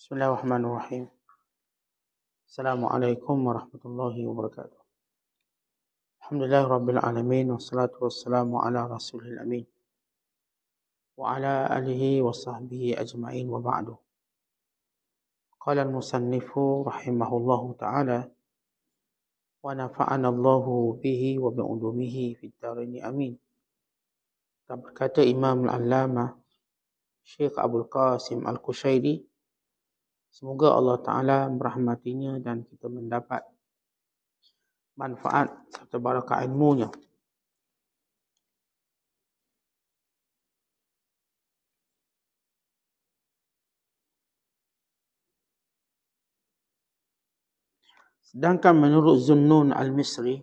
بسم الله الرحمن الرحيم السلام عليكم ورحمة الله وبركاته الحمد لله رب العالمين والصلاة والسلام على رسول الأمين وعلى آله وصحبه أجمعين وبعد قال المصنف رحمه الله تعالى ونفعنا الله به وبعلومه في الدارين أمين berkata إمام العلامة شيخ أبو القاسم القشيري Semoga Allah Ta'ala merahmatinya dan kita mendapat manfaat serta barakah ilmunya. Sedangkan menurut Zunnun Al-Misri,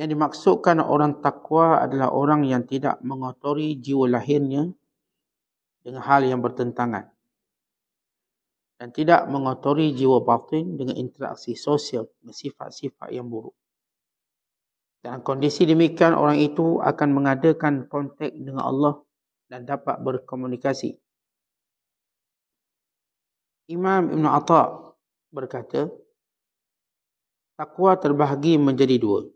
yang dimaksudkan orang takwa adalah orang yang tidak mengotori jiwa lahirnya dengan hal yang bertentangan dan tidak mengotori jiwa batin dengan interaksi sosial dengan sifat-sifat yang buruk. Dalam kondisi demikian, orang itu akan mengadakan kontak dengan Allah dan dapat berkomunikasi. Imam Ibn Atta' berkata, Takwa terbahagi menjadi dua.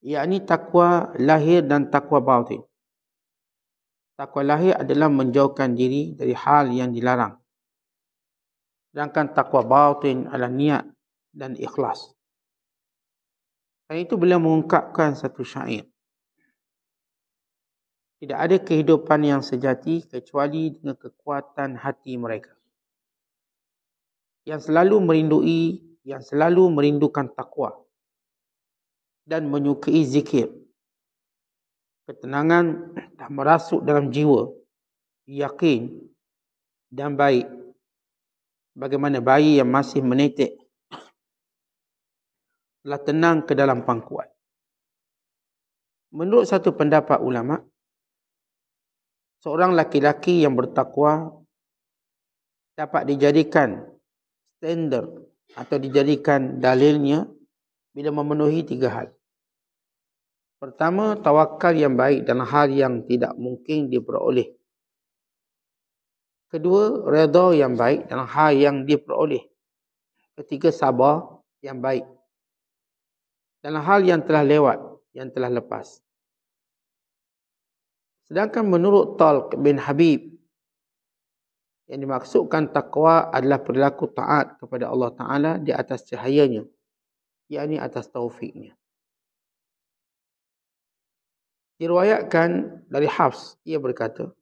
Ia ini takwa lahir dan takwa bautin. Takwa lahir adalah menjauhkan diri dari hal yang dilarang. Sedangkan takwa bautin adalah niat dan ikhlas. Dan itu beliau mengungkapkan satu syair. Tidak ada kehidupan yang sejati kecuali dengan kekuatan hati mereka. Yang selalu merindui, yang selalu merindukan takwa dan menyukai zikir. Ketenangan dah merasuk dalam jiwa, yakin dan baik bagaimana bayi yang masih menitik telah tenang ke dalam pangkuan. Menurut satu pendapat ulama, seorang laki-laki yang bertakwa dapat dijadikan standar atau dijadikan dalilnya bila memenuhi tiga hal. Pertama, tawakal yang baik dan hal yang tidak mungkin diperoleh. Kedua, reda yang baik dalam hal yang dia peroleh. Ketiga, sabar yang baik. Dalam hal yang telah lewat, yang telah lepas. Sedangkan menurut Talq bin Habib, yang dimaksudkan taqwa adalah perilaku taat kepada Allah Ta'ala di atas cahayanya. Ia ini atas taufiknya. Diruayatkan dari Hafs, ia berkata,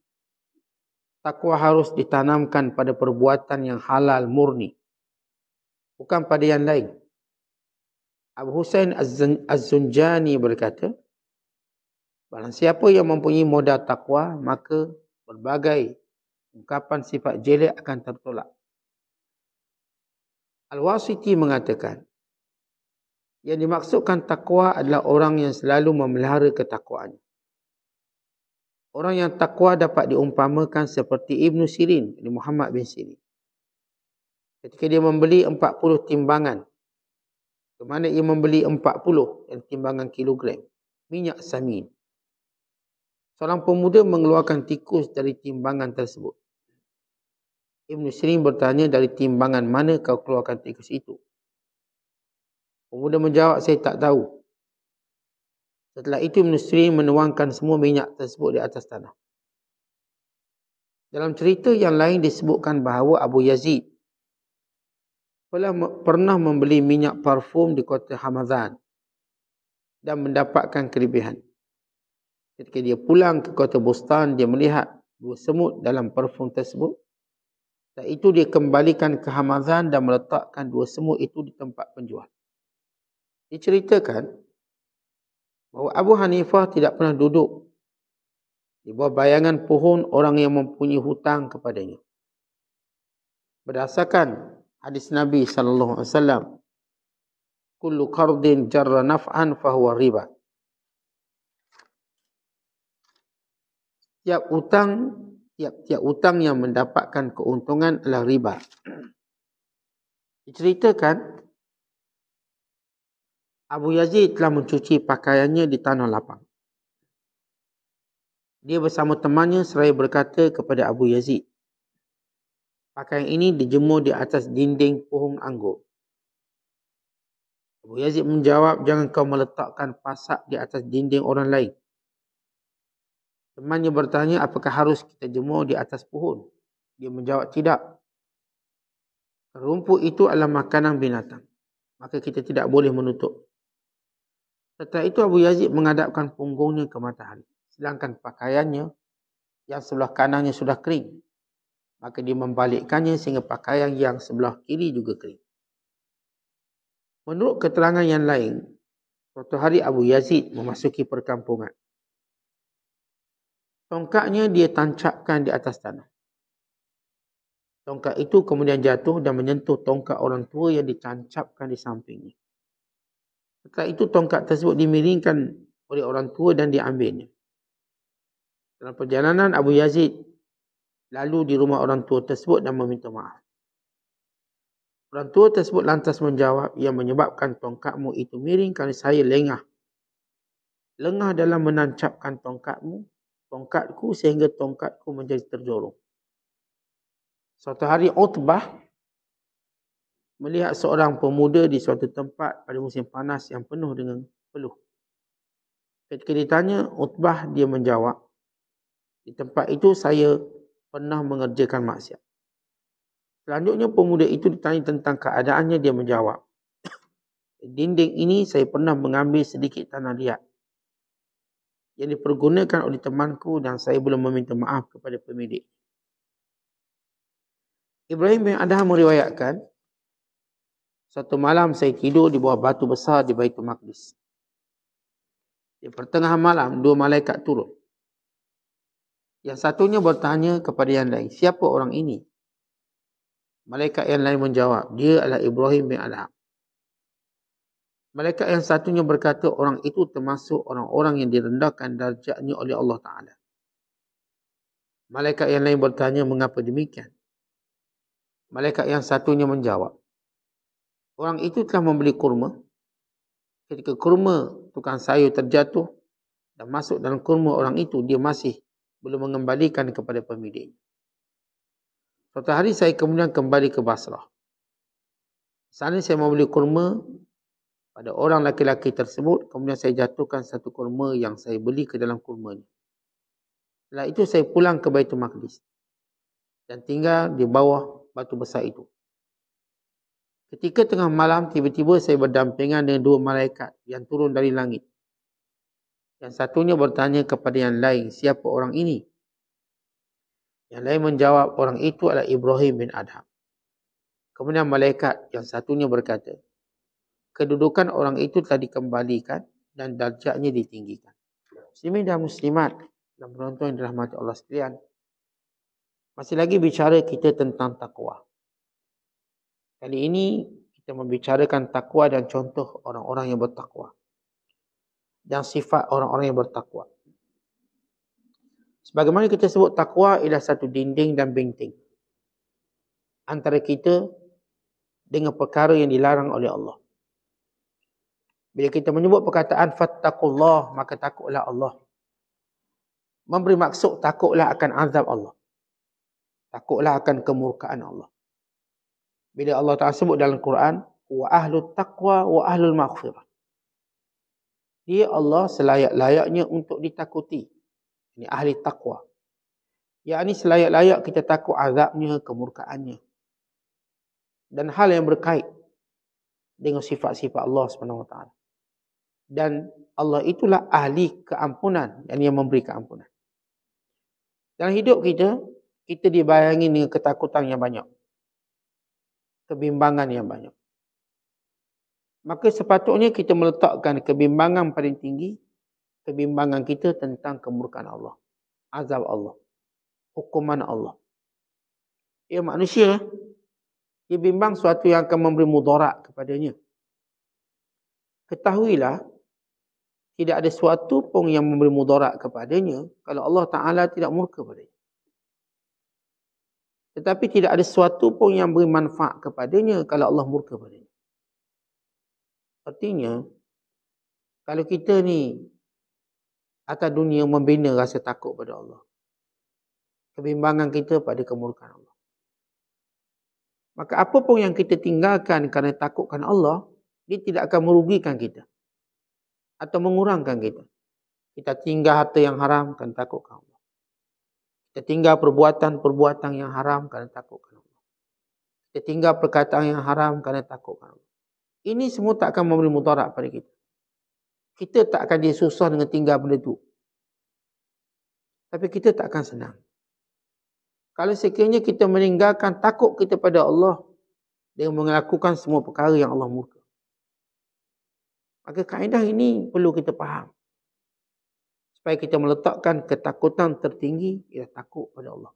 Takwa harus ditanamkan pada perbuatan yang halal murni. Bukan pada yang lain. Abu Hussein Az-Zunjani berkata, Barang siapa yang mempunyai modal takwa, maka berbagai ungkapan sifat jelek akan tertolak. Al-Wasiti mengatakan, yang dimaksudkan takwa adalah orang yang selalu memelihara ketakwaannya. Orang yang takwa dapat diumpamakan seperti ibnu Sirin, Ibn Muhammad bin Sirin. Ketika dia membeli 40 timbangan, ke mana ia membeli 40 dan timbangan kilogram minyak samin. Seorang pemuda mengeluarkan tikus dari timbangan tersebut. Ibnu Sirin bertanya dari timbangan mana kau keluarkan tikus itu. Pemuda menjawab, saya tak tahu. Setelah itu menteri menuangkan semua minyak tersebut di atas tanah. Dalam cerita yang lain disebutkan bahawa Abu Yazid pernah membeli minyak parfum di kota Hamadan dan mendapatkan kelebihan. Ketika dia pulang ke kota Bustan, dia melihat dua semut dalam parfum tersebut. Setelah itu dia kembalikan ke Hamadan dan meletakkan dua semut itu di tempat penjual. Diceritakan bahawa Abu Hanifah tidak pernah duduk di bawah bayangan pohon orang yang mempunyai hutang kepadanya. Berdasarkan hadis Nabi sallallahu alaihi wasallam, "Kullu qardin jarra naf'an fa huwa riba." Tiap utang, tiap-tiap utang yang mendapatkan keuntungan adalah riba. Diceritakan Abu Yazid telah mencuci pakaiannya di tanah lapang. Dia bersama temannya seraya berkata kepada Abu Yazid. Pakaian ini dijemur di atas dinding pohon anggur. Abu Yazid menjawab, jangan kau meletakkan pasak di atas dinding orang lain. Temannya bertanya, apakah harus kita jemur di atas pohon? Dia menjawab, tidak. Rumput itu adalah makanan binatang. Maka kita tidak boleh menutup. Setelah itu Abu Yazid mengadapkan punggungnya ke matahari. Sedangkan pakaiannya yang sebelah kanannya sudah kering. Maka dia membalikkannya sehingga pakaian yang sebelah kiri juga kering. Menurut keterangan yang lain, suatu hari Abu Yazid memasuki perkampungan. Tongkatnya dia tancapkan di atas tanah. Tongkat itu kemudian jatuh dan menyentuh tongkat orang tua yang dicancapkan di sampingnya. Maka itu tongkat tersebut dimiringkan oleh orang tua dan diambilnya. Dalam perjalanan Abu Yazid lalu di rumah orang tua tersebut dan meminta maaf. Orang tua tersebut lantas menjawab yang menyebabkan tongkatmu itu miring kerana saya lengah. Lengah dalam menancapkan tongkatmu, tongkatku sehingga tongkatku menjadi terjorong. Suatu hari Utbah melihat seorang pemuda di suatu tempat pada musim panas yang penuh dengan peluh. Ketika ditanya, Utbah dia menjawab, di tempat itu saya pernah mengerjakan maksiat. Selanjutnya pemuda itu ditanya tentang keadaannya, dia menjawab, dinding ini saya pernah mengambil sedikit tanah liat yang dipergunakan oleh temanku dan saya belum meminta maaf kepada pemilik. Ibrahim bin Adham meriwayatkan, satu malam saya tidur di bawah batu besar di Baitul Maqdis. Di pertengahan malam, dua malaikat turun. Yang satunya bertanya kepada yang lain, siapa orang ini? Malaikat yang lain menjawab, dia adalah Ibrahim bin Adham. Malaikat yang satunya berkata, orang itu termasuk orang-orang yang direndahkan darjatnya oleh Allah Ta'ala. Malaikat yang lain bertanya, mengapa demikian? Malaikat yang satunya menjawab, orang itu telah membeli kurma. Ketika kurma tukang sayur terjatuh dan masuk dalam kurma orang itu, dia masih belum mengembalikan kepada pemilik. Suatu hari saya kemudian kembali ke Basrah. Sana saya membeli kurma pada orang laki-laki tersebut. Kemudian saya jatuhkan satu kurma yang saya beli ke dalam kurma ini. Setelah itu saya pulang ke Baitul Maqdis. Dan tinggal di bawah batu besar itu. Ketika tengah malam, tiba-tiba saya berdampingan dengan dua malaikat yang turun dari langit. Yang satunya bertanya kepada yang lain, siapa orang ini? Yang lain menjawab, orang itu adalah Ibrahim bin Adham. Kemudian malaikat yang satunya berkata, kedudukan orang itu telah dikembalikan dan darjahnya ditinggikan. Muslimin dan muslimat dan penonton yang dirahmati Allah sekalian. Masih lagi bicara kita tentang taqwa. Kali ini kita membicarakan takwa dan contoh orang-orang yang bertakwa. Dan sifat orang-orang yang bertakwa. Sebagaimana kita sebut takwa ialah satu dinding dan binting. Antara kita dengan perkara yang dilarang oleh Allah. Bila kita menyebut perkataan fattakullah, maka takutlah Allah. Memberi maksud takutlah akan azab Allah. Takutlah akan kemurkaan Allah bila Allah Taala sebut dalam Quran wa ahlu taqwa wa ahlul maghfirah dia Allah selayak-layaknya untuk ditakuti ini ahli taqwa yakni selayak-layak kita takut azabnya kemurkaannya dan hal yang berkait dengan sifat-sifat Allah Subhanahu dan Allah itulah ahli keampunan dan yang memberi keampunan dalam hidup kita kita dibayangi dengan ketakutan yang banyak kebimbangan yang banyak. Maka sepatutnya kita meletakkan kebimbangan paling tinggi, kebimbangan kita tentang kemurkan Allah, azab Allah, hukuman Allah. Ia ya, manusia, dia bimbang suatu yang akan memberi mudarat kepadanya. Ketahuilah, tidak ada suatu pun yang memberi mudarat kepadanya kalau Allah Ta'ala tidak murka padanya. Tetapi tidak ada sesuatu pun yang beri manfaat kepadanya kalau Allah murka padanya. Artinya, kalau kita ni atas dunia membina rasa takut pada Allah. Kebimbangan kita pada kemurkaan Allah. Maka apa pun yang kita tinggalkan kerana takutkan Allah, dia tidak akan merugikan kita. Atau mengurangkan kita. Kita tinggal harta yang haram kerana takutkan Ketinggal perbuatan-perbuatan yang haram kerana takutkan Allah. Ketinggal perkataan yang haram kerana takutkan Allah. Ini semua tak akan memberi mutarak pada kita. Kita tak akan dia susah dengan tinggal benda itu. Tapi kita tak akan senang. Kalau sekiranya kita meninggalkan takut kita pada Allah dengan melakukan semua perkara yang Allah murka. Maka kaedah ini perlu kita faham supaya kita meletakkan ketakutan tertinggi ialah takut pada Allah.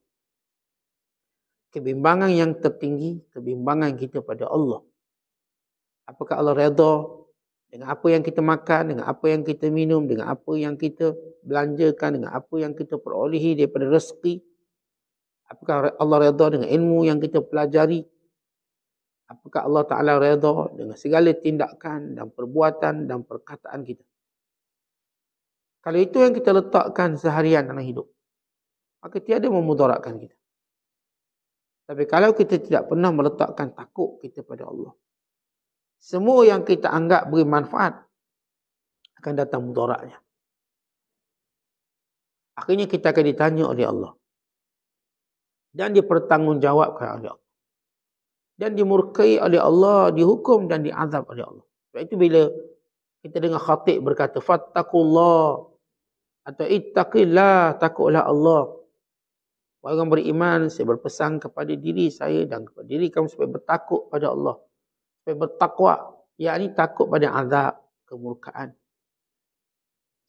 Kebimbangan yang tertinggi, kebimbangan kita pada Allah. Apakah Allah reda dengan apa yang kita makan, dengan apa yang kita minum, dengan apa yang kita belanjakan, dengan apa yang kita perolehi daripada rezeki? Apakah Allah reda dengan ilmu yang kita pelajari? Apakah Allah Ta'ala reda dengan segala tindakan dan perbuatan dan perkataan kita? Kalau itu yang kita letakkan seharian dalam hidup, maka tiada memudaratkan kita. Tapi kalau kita tidak pernah meletakkan takut kita pada Allah, semua yang kita anggap beri manfaat akan datang mudaratnya. Akhirnya kita akan ditanya oleh Allah. Dan dipertanggungjawabkan oleh Allah. Dan dimurkai oleh Allah, dihukum dan diazab oleh Allah. Sebab itu bila kita dengar khatib berkata, Fattakullah. Atau ittaqillah, takutlah Allah. Orang beriman, saya berpesan kepada diri saya dan kepada diri kamu supaya bertakut pada Allah. Supaya bertakwa. Ia ini takut pada azab, kemurkaan.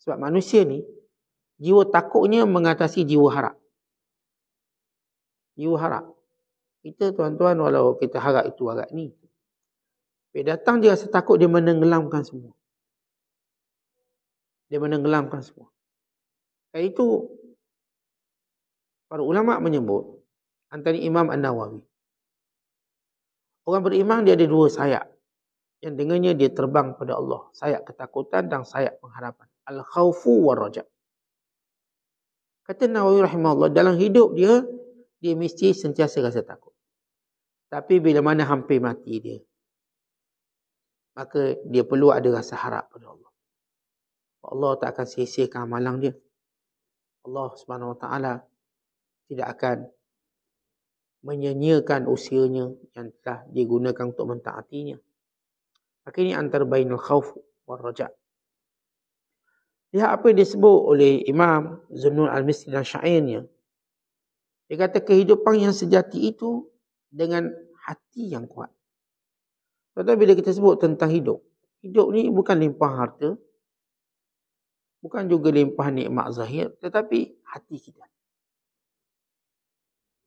Sebab manusia ni, jiwa takutnya mengatasi jiwa harap. Jiwa harap. Kita tuan-tuan, walau kita harap itu, harap ni. Bila datang dia rasa takut, dia menenggelamkan semua dia menenggelamkan semua. Dan itu para ulama menyebut antara Imam An-Nawawi. Orang beriman dia ada dua sayap. Yang dengannya dia terbang pada Allah. Sayap ketakutan dan sayap pengharapan. Al-khawfu wa rajab. Kata Nawawi rahimahullah, dalam hidup dia, dia mesti sentiasa rasa takut. Tapi bila mana hampir mati dia, maka dia perlu ada rasa harap pada Allah. Allah tak akan sia-siakan amalan dia. Allah Subhanahu Taala tidak akan menyenyiakan usianya yang telah digunakan untuk mentaatinya. Akhirnya antara bainul khauf war raja. Lihat apa yang disebut oleh Imam Zunul Al-Misri dan syairnya. Dia kata kehidupan yang sejati itu dengan hati yang kuat. Contohnya bila kita sebut tentang hidup. Hidup ni bukan limpah harta bukan juga limpah nikmat zahir tetapi hati kita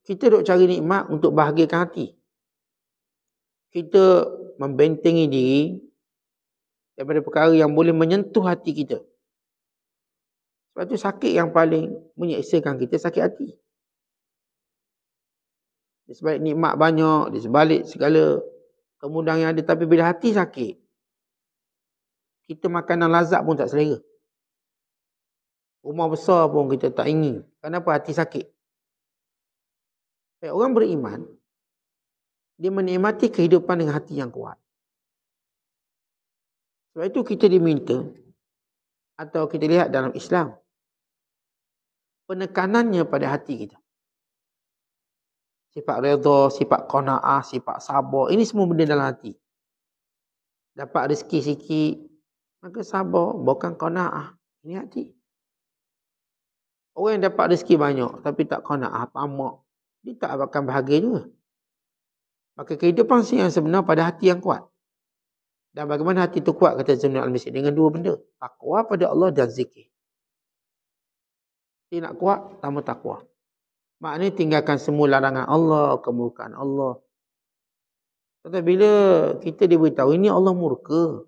kita duk cari nikmat untuk bahagikan hati kita membentengi diri daripada perkara yang boleh menyentuh hati kita sebab tu sakit yang paling menyeksakan kita sakit hati di sebalik nikmat banyak di sebalik segala kemudahan yang ada tapi bila hati sakit kita makanan lazat pun tak selera Rumah besar pun kita tak ingin. Kenapa hati sakit? orang beriman, dia menikmati kehidupan dengan hati yang kuat. Sebab itu kita diminta, atau kita lihat dalam Islam, penekanannya pada hati kita. Sifat redha, sifat kona'ah, sifat sabar, ini semua benda dalam hati. Dapat rezeki sikit, maka sabar, bukan kona'ah. Ini hati. Orang yang dapat rezeki banyak tapi tak kena apa ah, mak, dia tak akan bahagia juga. Maka kehidupan sih yang sebenar pada hati yang kuat. Dan bagaimana hati itu kuat kata Zainul Al-Misri dengan dua benda. Takwa pada Allah dan zikir. Dia nak kuat, tambah takwa. Maknanya tinggalkan semua larangan Allah, kemurkaan Allah. Tetapi bila kita diberitahu ini Allah murka.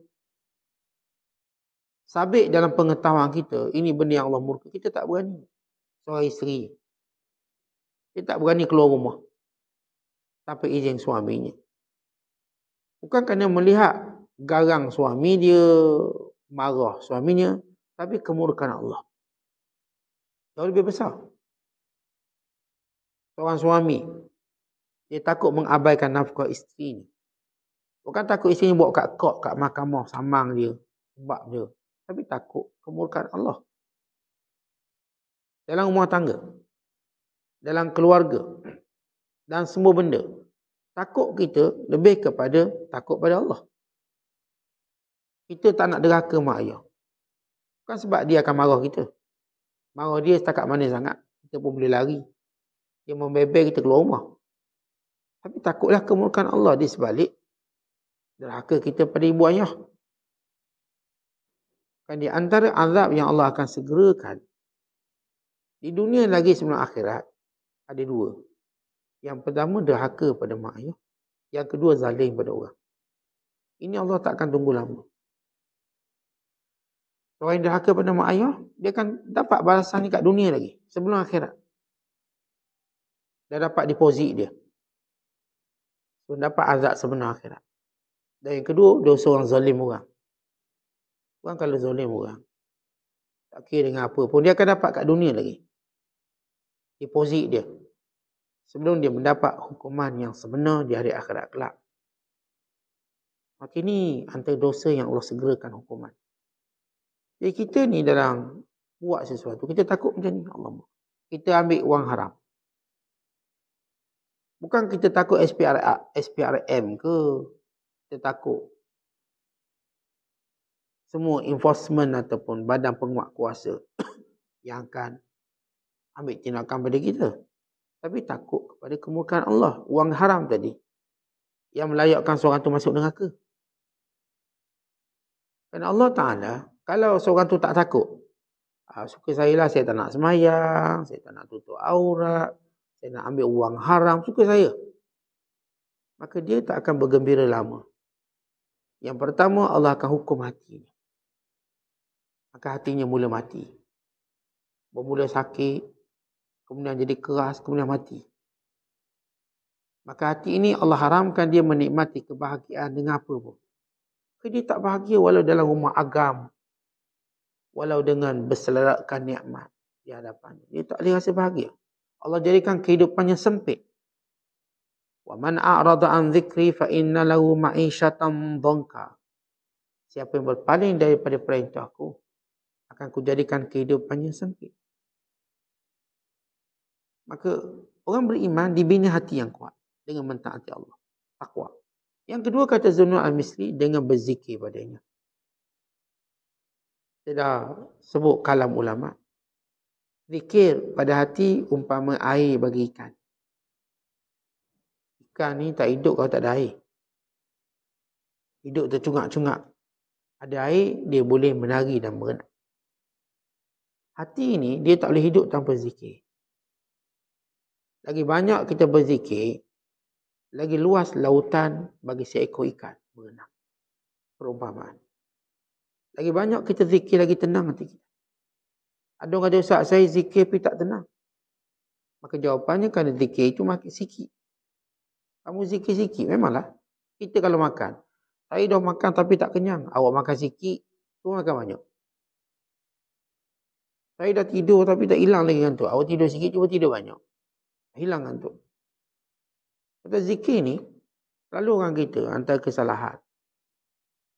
Sabit dalam pengetahuan kita, ini benda yang Allah murka. Kita tak berani seorang isteri. Dia tak berani keluar rumah. Tanpa izin suaminya. Bukan kerana melihat garang suami dia, marah suaminya, tapi kemurkan Allah. Jauh lebih besar. Seorang suami, dia takut mengabaikan nafkah isteri ni. Bukan takut isteri ni buat kat kot, kat mahkamah, samang dia, sebab dia. Tapi takut kemurkan Allah dalam rumah tangga, dalam keluarga dan semua benda. Takut kita lebih kepada takut pada Allah. Kita tak nak deraka mak ayah. Bukan sebab dia akan marah kita. Marah dia setakat mana sangat. Kita pun boleh lari. Dia membebel kita keluar rumah. Tapi takutlah kemurkan Allah di sebalik. Deraka kita pada ibu ayah. Kan di antara azab yang Allah akan segerakan di dunia lagi sebelum akhirat, ada dua. Yang pertama, derhaka pada mak ayah. Yang kedua, zalim pada orang. Ini Allah tak akan tunggu lama. Orang yang derhaka pada mak ayah, dia akan dapat balasan ni kat dunia lagi. Sebelum akhirat. Dia dapat deposit dia. Dia dapat azab sebelum akhirat. Dan yang kedua, dia seorang zalim orang. Orang kalau zalim orang. Tak kira dengan apa pun. Dia akan dapat kat dunia lagi deposit dia sebelum dia mendapat hukuman yang sebenar di hari akhirat kelak. Maka ini antara dosa yang Allah segerakan hukuman. Jadi kita ni dalam buat sesuatu, kita takut macam ni. Allah. Kita ambil wang haram. Bukan kita takut SPR, SPRM ke? Kita takut semua enforcement ataupun badan penguat kuasa yang akan ambil tindakan pada kita. Tapi takut kepada kemurkaan Allah. Uang haram tadi. Yang melayakkan seorang tu masuk neraka. Dan Allah Ta'ala, kalau seorang tu tak takut. Ah, suka saya lah, saya tak nak semayang. Saya tak nak tutup aurat. Saya nak ambil uang haram. Suka saya. Maka dia tak akan bergembira lama. Yang pertama, Allah akan hukum hatinya. Maka hatinya mula mati. Bermula sakit, kemudian jadi keras, kemudian mati. Maka hati ini Allah haramkan dia menikmati kebahagiaan dengan apa pun. Jadi tak bahagia walau dalam rumah agam. Walau dengan berselerakkan nikmat di hadapan. Dia tak boleh rasa bahagia. Allah jadikan kehidupannya sempit. وَمَنْ أَعْرَضَ عَنْ ذِكْرِ فَإِنَّ لَهُ مَعِيشَةً ضَنْكَ Siapa yang berpaling daripada perintahku, akan kujadikan kehidupannya sempit. Maka orang beriman dibina hati yang kuat dengan mentaati Allah. Takwa. Yang kedua kata Zunul Al-Misri dengan berzikir padanya. Saya dah sebut kalam ulama. Zikir pada hati umpama air bagi ikan. Ikan ni tak hidup kalau tak ada air. Hidup tercungak-cungak. Ada air, dia boleh menari dan berenang. Hati ni, dia tak boleh hidup tanpa zikir. Lagi banyak kita berzikir, lagi luas lautan bagi seekor ikan berenang. Perumpamaan. Lagi banyak kita zikir, lagi tenang hati kita. Ada orang ada Ustaz, saya zikir tapi tak tenang. Maka jawapannya, kerana zikir itu makin sikit. Kamu zikir-zikir, memanglah. Kita kalau makan, saya dah makan tapi tak kenyang. Awak makan sikit, tu makan banyak. Saya dah tidur tapi tak hilang lagi kan tu. Awak tidur sikit, cuba tidur banyak hilang ngantuk. Kata zikir ni, lalu orang kita hantar kesalahan.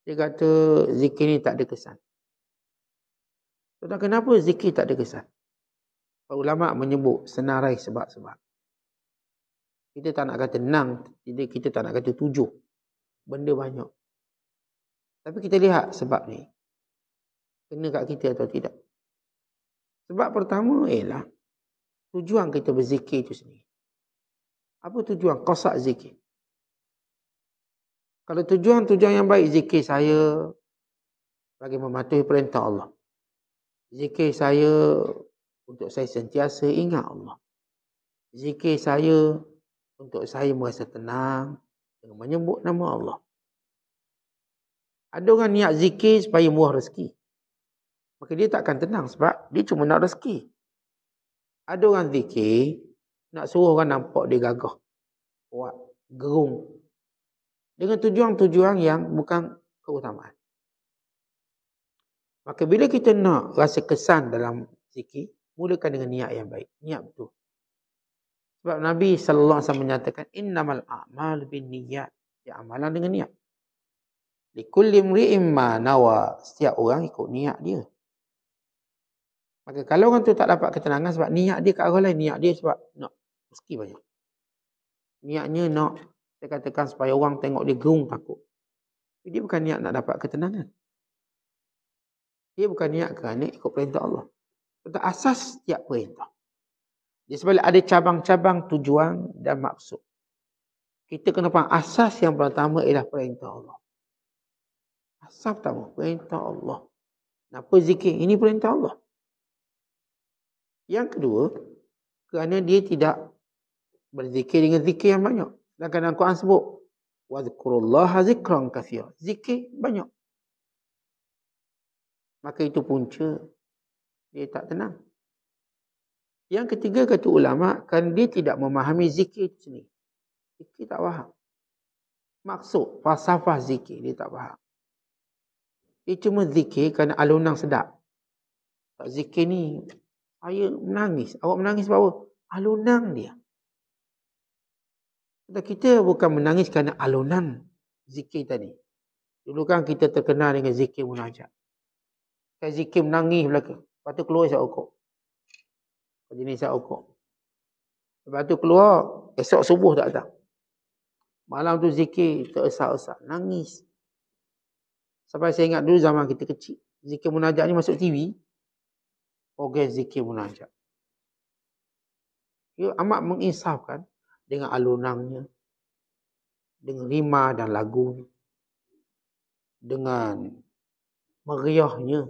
Dia kata zikir ni tak ada kesan. Tentang kenapa zikir tak ada kesan? Para ulama' menyebut senarai sebab-sebab. Kita tak nak kata enam, kita tak nak kata tujuh. Benda banyak. Tapi kita lihat sebab ni. Kena kat kita atau tidak. Sebab pertama ialah, eh tujuan kita berzikir itu sendiri? Apa tujuan kosak zikir? Kalau tujuan-tujuan yang baik zikir saya bagi mematuhi perintah Allah. Zikir saya untuk saya sentiasa ingat Allah. Zikir saya untuk saya merasa tenang dengan menyebut nama Allah. Ada orang niat zikir supaya muah rezeki. Maka dia takkan tenang sebab dia cuma nak rezeki. Ada orang zikir, nak suruh orang nampak dia gagah. Kuat, gerung. Dengan tujuan-tujuan yang bukan keutamaan. Maka bila kita nak rasa kesan dalam zikir, mulakan dengan niat yang baik. Niat betul. Sebab Nabi Alaihi Wasallam menyatakan, Innamal a'mal bin niat. Ya amalan dengan niat. Di Likullim ri'im ma nawa. Setiap orang ikut niat dia. Maka kalau orang tu tak dapat ketenangan sebab niat dia ke arah lain. Niat dia sebab nak meski banyak. Niatnya nak saya katakan supaya orang tengok dia gerung takut. Tapi dia bukan niat nak dapat ketenangan. Dia bukan niat kerana ikut perintah Allah. Tentang asas tiap perintah. Di sebalik ada cabang-cabang tujuan dan maksud. Kita kena faham asas yang pertama ialah perintah Allah. Asas pertama, perintah Allah. Kenapa zikir? Ini perintah Allah. Yang kedua, kerana dia tidak berzikir dengan zikir yang banyak. Dan kadang Quran sebut, وَذْكُرُ zikran kafir. Zikir banyak. Maka itu punca dia tak tenang. Yang ketiga kata ulama, kan dia tidak memahami zikir itu sendiri. Zikir tak faham. Maksud, falsafah zikir dia tak faham. Dia cuma zikir kerana alunang sedap. Zikir ni saya menangis. Awak menangis sebab apa? Alunan dia. Dan kita bukan menangis kerana alunan zikir tadi. Dulu kan kita terkenal dengan zikir munajat. Kan zikir menangis belakang. Lepas tu keluar isyak okok. Lepas ni isyak okok. Lepas tu keluar, esok subuh tak datang. Malam tu zikir teresak-esak. Nangis. Sampai saya ingat dulu zaman kita kecil. Zikir munajat ni masuk TV orang zikir munajat. Ia ya, amat menginsafkan dengan alunannya, dengan lima dan lagunya, dengan meriahnya.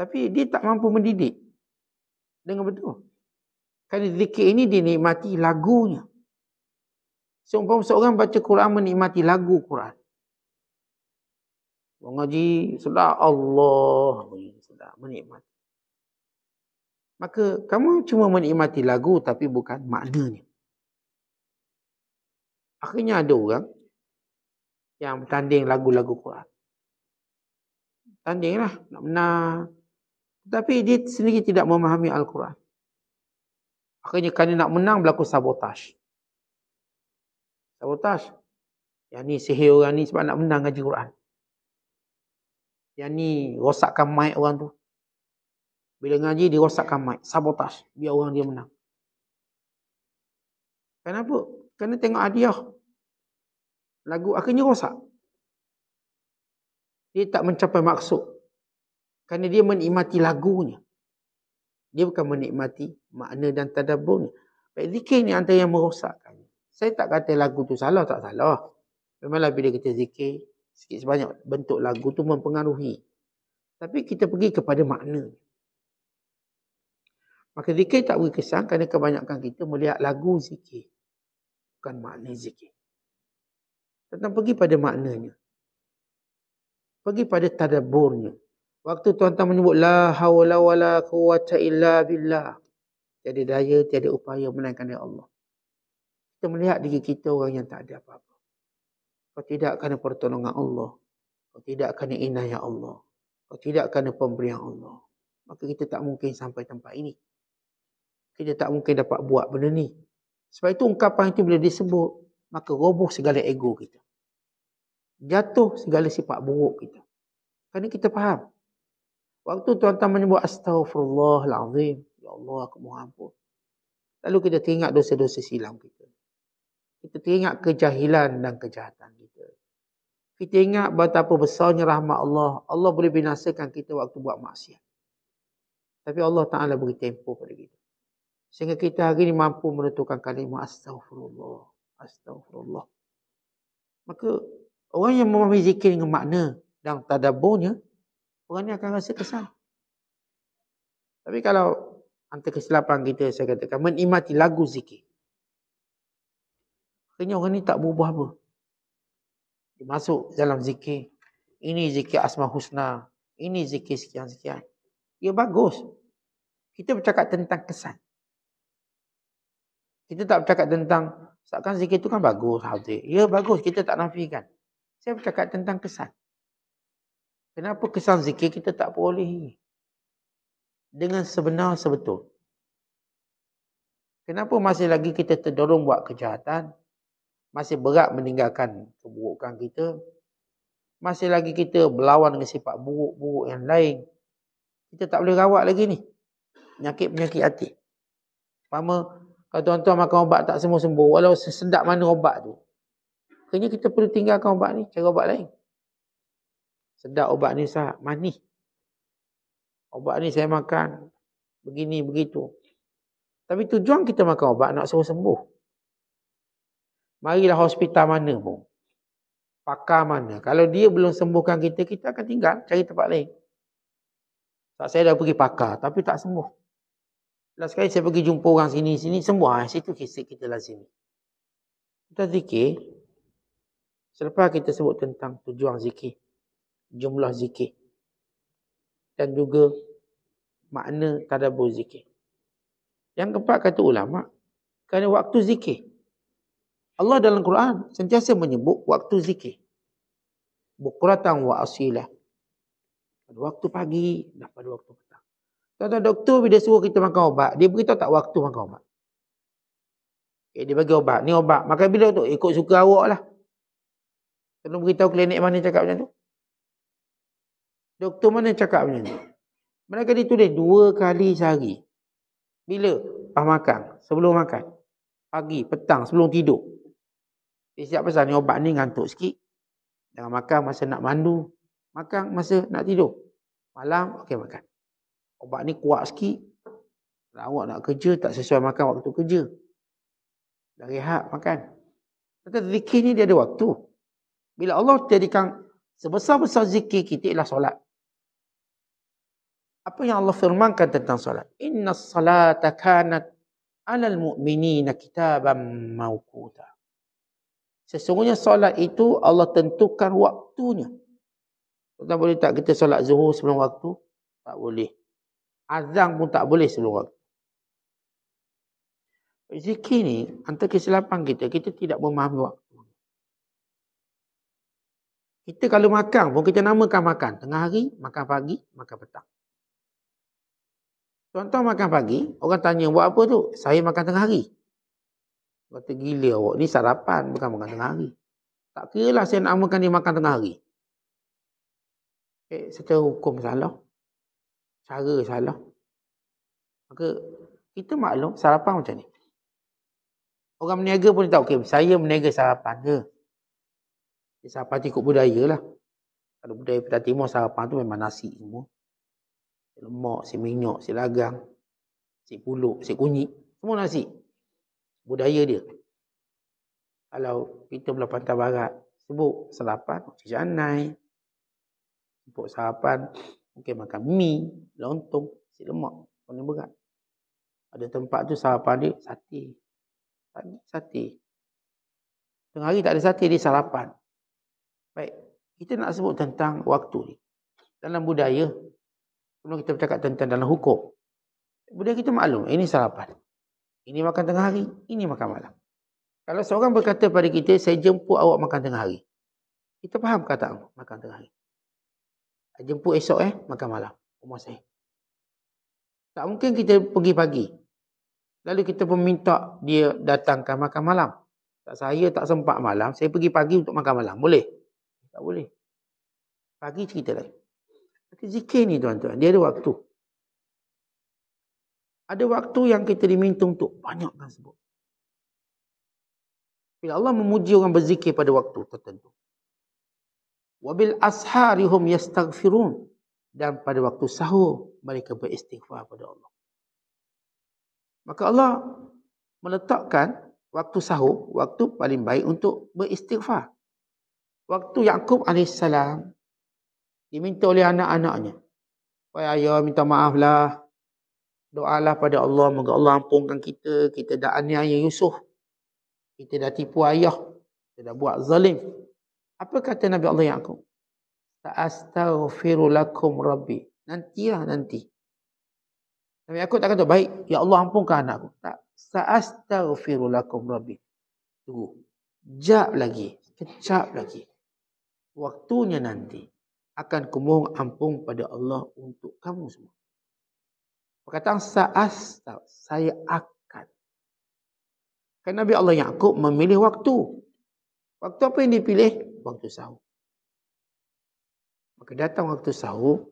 Tapi dia tak mampu mendidik. Dengan betul. Kali zikir ini dinikmati lagunya. Seumpama seorang baca Quran menikmati lagu Quran. Mengaji sedap Allah. Sedap menikmati. Maka kamu cuma menikmati lagu tapi bukan maknanya. Akhirnya ada orang yang bertanding lagu-lagu Quran. Tandinglah, nak menang. Tapi dia sendiri tidak memahami Al-Quran. Akhirnya kerana nak menang berlaku sabotaj. Sabotaj. Yang ni sihir orang ni sebab nak menang ngaji Quran. Yang ni rosakkan mic orang tu. Bila ngaji dia rosakkan mic, sabotaj biar orang dia menang. Kenapa? Kena tengok hadiah. Lagu akhirnya rosak. Dia tak mencapai maksud. Kerana dia menikmati lagunya. Dia bukan menikmati makna dan tadabungnya. Baik zikir ni antara yang merosakkan. Saya tak kata lagu tu salah, tak salah. Memanglah bila kita zikir, sikit sebanyak bentuk lagu tu mempengaruhi. Tapi kita pergi kepada makna. Maka zikir tak beri kesan kerana kebanyakan kita melihat lagu zikir. Bukan makna zikir. Tentang pergi pada maknanya. Pergi pada tadaburnya. Waktu tuan-tuan menyebut la hawla wala quwata illa billah. Tiada daya, tiada upaya menaikkan dari Allah. Kita melihat diri kita orang yang tak ada apa-apa. Kau tidak kena pertolongan Allah. Kau tidak kena inayah Allah. Kau tidak kena pemberian Allah. Maka kita tak mungkin sampai tempat ini kita tak mungkin dapat buat benda ni. Sebab itu ungkapan itu bila disebut, maka roboh segala ego kita. Jatuh segala sifat buruk kita. Kerana kita faham. Waktu tuan-tuan menyebut astagfirullahaladzim. Ya Allah, aku mohon ampun. Lalu kita teringat dosa-dosa silam kita. Kita teringat kejahilan dan kejahatan kita. Kita ingat betapa besarnya rahmat Allah. Allah boleh binasakan kita waktu buat maksiat. Tapi Allah Ta'ala beri tempoh pada kita. Sehingga kita hari ini mampu menentukan kalimah astagfirullah. Astagfirullah. Maka orang yang memahami zikir dengan makna dan tadabunya, orang ini akan rasa kesal. Tapi kalau antara kesilapan kita, saya katakan, menikmati lagu zikir. Akhirnya orang ini tak berubah apa. Dia masuk dalam zikir. Ini zikir asma husna. Ini zikir sekian-sekian. Ia bagus. Kita bercakap tentang kesan. Kita tak bercakap tentang seakan zikir itu kan bagus. Hati. Ya, bagus. Kita tak nafikan. Saya bercakap tentang kesan. Kenapa kesan zikir kita tak boleh? Dengan sebenar sebetul. Kenapa masih lagi kita terdorong buat kejahatan? Masih berat meninggalkan keburukan kita? Masih lagi kita berlawan dengan sifat buruk-buruk yang lain? Kita tak boleh rawat lagi ni. Penyakit-penyakit hati. Pertama, kalau tuan-tuan makan ubat tak sembuh-sembuh, walau sesedap mana ubat tu. Kayaknya kita perlu tinggalkan ubat ni, cari ubat lain. Sedap ubat ni sah, manis. Ubat ni saya makan begini, begitu. Tapi tujuan kita makan ubat nak sembuh sembuh. Marilah hospital mana pun. Pakar mana. Kalau dia belum sembuhkan kita, kita akan tinggal cari tempat lain. Tak saya dah pergi pakar tapi tak sembuh. Last kali saya pergi jumpa orang sini, sini semua. Ah, situ kisah kita lah sini Kita zikir. Selepas kita sebut tentang tujuan zikir. Jumlah zikir. Dan juga makna tadabur zikir. Yang keempat kata ulama, kerana waktu zikir. Allah dalam Quran sentiasa menyebut waktu zikir. Bukratan wa asilah. Pada waktu pagi dan pada waktu petang. Tuan-tuan doktor bila suruh kita makan ubat, dia beritahu tak waktu makan ubat. Okay, eh, dia bagi ubat. Ni ubat. Makan bila tu? Ikut suka awak lah. Tuan beritahu klinik mana cakap macam tu. Doktor mana cakap macam tu. Mereka ditulis dua kali sehari. Bila? Pas makan. Sebelum makan. Pagi, petang, sebelum tidur. Dia siap pasal ni ubat ni ngantuk sikit. Jangan makan masa nak mandu. Makan masa nak tidur. Malam, okey makan. Obat ni kuat sikit. Lah, awak nak kerja, tak sesuai makan waktu kerja. Dah rehat, makan. Maka zikir ni dia ada waktu. Bila Allah jadikan sebesar-besar zikir kita ialah solat. Apa yang Allah firmankan tentang solat? Inna salata kanat alal mu'minina kitabam mawkuta. Sesungguhnya solat itu Allah tentukan waktunya. Kita boleh tak kita solat zuhur sebelum waktu? Tak boleh. Azang pun tak boleh sebelum Zikir ni, antara kesilapan kita, kita tidak memahami waktu. Kita kalau makan pun kita namakan makan. Tengah hari, makan pagi, makan petang. Contoh makan pagi, orang tanya, buat apa tu? Saya makan tengah hari. Kata gila awak, ni sarapan, bukan makan tengah hari. Tak kira lah saya namakan dia makan tengah hari. Eh, secara hukum salah cara salah. Maka kita maklum sarapan macam ni. Orang berniaga pun tak okey, saya berniaga sarapan ke? Ya, sarapan ikut budaya lah. Kalau budaya Pertama Timur, sarapan tu memang nasi semua. Lemak, si minyak, si lagang, si puluk, si kunyit. Semua nasi. Budaya dia. Kalau kita belah pantai barat, sebut sarapan, cik canai. Sebut sarapan, Mungkin makan mi, lontong, si lemak, paling berat. Ada tempat tu sarapan dia sate. Pagi sate. Tengah hari tak ada sate dia sarapan. Baik, kita nak sebut tentang waktu ni. Dalam budaya, sebelum kita bercakap tentang dalam hukum. Budaya kita maklum, ini sarapan. Ini makan tengah hari, ini makan malam. Kalau seorang berkata pada kita, saya jemput awak makan tengah hari. Kita faham kata awak makan tengah hari. Jemput esok eh, makan malam. Rumah saya. Tak mungkin kita pergi pagi. Lalu kita pun minta dia datangkan makan malam. Tak saya tak sempat malam, saya pergi pagi untuk makan malam. Boleh? Tak boleh. Pagi cerita lain. Tapi zikir ni tuan-tuan, dia ada waktu. Ada waktu yang kita diminta untuk banyakkan sebut. Bila Allah memuji orang berzikir pada waktu tertentu. Wabil asharihum yastaghfirun. Dan pada waktu sahur, mereka beristighfar kepada Allah. Maka Allah meletakkan waktu sahur, waktu paling baik untuk beristighfar. Waktu Ya'qub AS diminta oleh anak-anaknya. Ayah, ayah minta maaflah. Doalah pada Allah. Moga Allah ampunkan kita. Kita dah aniaya Yusuf. Kita dah tipu ayah. Kita dah buat zalim. Apa kata Nabi Allah Yaakob? Sa'astaghfiru lakum Rabbi. Nantilah nanti. Nabi aku tak kata, baik, Ya Allah ampunkan aku. Tak. Sa'astaghfiru lakum Rabbi. Tunggu. Jap lagi. Kecap lagi. Waktunya nanti akan kumohon ampun pada Allah untuk kamu semua. Perkataan sa'asta, saya akan. Kan Nabi Allah Yaakob memilih waktu. Waktu apa yang dipilih? waktu sahur. Maka datang waktu sahur,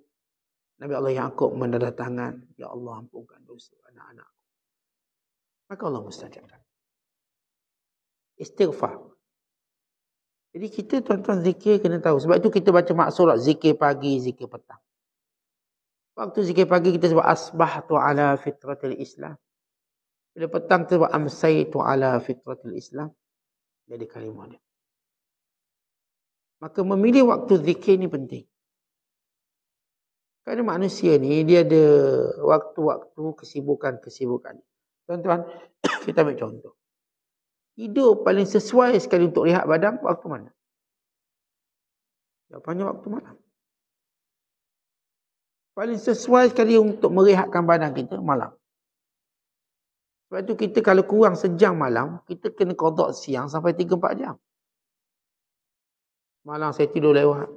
Nabi Allah Yaakob menerah tangan, Ya Allah ampunkan dosa anak-anak. Maka Allah mustajabkan. Istighfar. Jadi kita tuan-tuan zikir kena tahu. Sebab itu kita baca maksurat zikir pagi, zikir petang. Waktu zikir pagi kita sebut asbah tu ala fitratil islam. Pada petang kita sebut amsay tu ala fitratil islam. Jadi kalimah dia. Maka memilih waktu zikir ni penting. Kerana manusia ni dia ada waktu-waktu kesibukan-kesibukan. Tuan-tuan, kita ambil contoh. Tidur paling sesuai sekali untuk rehat badan waktu mana? Jawapannya waktu malam. Paling sesuai sekali untuk merehatkan badan kita malam. Sebab itu kita kalau kurang sejam malam, kita kena kodok siang sampai 3-4 jam. Malang saya tidur lewat.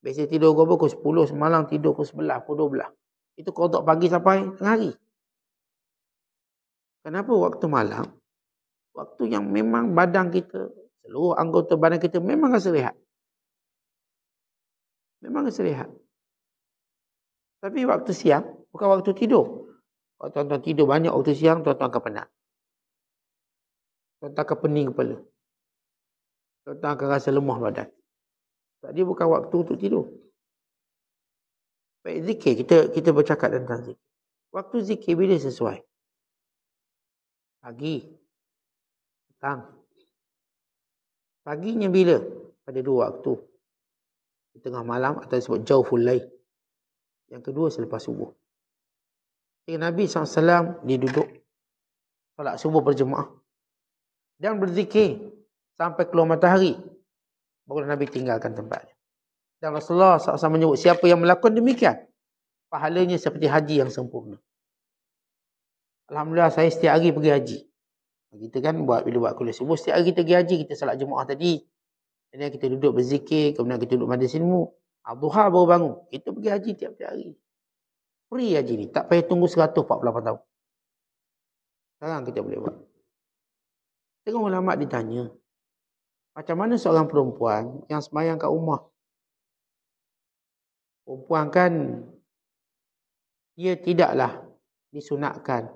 Biasa tidur gua pukul sepuluh. semalam tidur pukul 11, pukul belah. Itu kodok pagi sampai tengah hari. Kenapa waktu malam? Waktu yang memang badan kita, seluruh anggota badan kita memang rasa rehat. Memang rasa rehat. Tapi waktu siang, bukan waktu tidur. Kalau tuan-tuan tidur banyak waktu siang, tuan-tuan akan penat. Tuan-tuan akan pening kepala. Tuan-tuan akan rasa lemah badan. Sebab dia bukan waktu untuk tidur. Baik, zikir. Kita kita bercakap tentang zikir. Waktu zikir bila sesuai? Pagi. Petang. Paginya bila? Pada dua waktu. Di tengah malam atau disebut jauh lay. Yang kedua selepas subuh. Ketika Nabi SAW dia duduk. Salat subuh berjemaah. Dan berzikir. Sampai keluar matahari. Baru Nabi tinggalkan tempatnya. Dan Rasulullah SAW menyebut siapa yang melakukan demikian. Pahalanya seperti haji yang sempurna. Alhamdulillah saya setiap hari pergi haji. Kita kan buat bila buat kuliah subuh. Setiap hari kita pergi haji. Kita salat jumaat tadi. Kemudian kita duduk berzikir. Kemudian kita duduk madis ilmu. Abduha baru bangun. Kita pergi haji tiap-tiap hari. Free haji ni. Tak payah tunggu 148 tahun. Sekarang kita boleh buat. Tengok ulama ditanya. Macam mana seorang perempuan yang semayang kat rumah? Perempuan kan, dia tidaklah disunatkan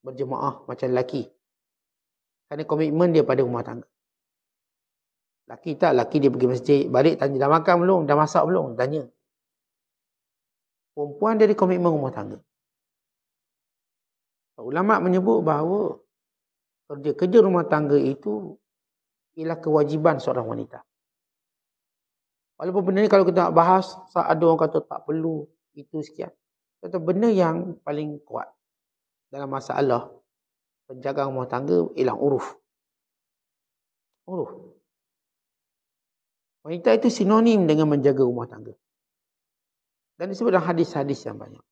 berjemaah macam lelaki. Kerana komitmen dia pada rumah tangga. Lelaki tak, lelaki dia pergi masjid. Balik tanya, dah makan belum? Dah masak belum? Tanya. Perempuan dia ada komitmen rumah tangga. Ulama menyebut bahawa kerja-kerja rumah tangga itu ialah kewajiban seorang wanita. Walaupun benda ni kalau kita nak bahas, ada orang kata tak perlu, itu sekian. Kata benda yang paling kuat dalam masalah penjaga rumah tangga ialah uruf. Uruf. Wanita itu sinonim dengan menjaga rumah tangga. Dan disebut dalam hadis-hadis yang banyak.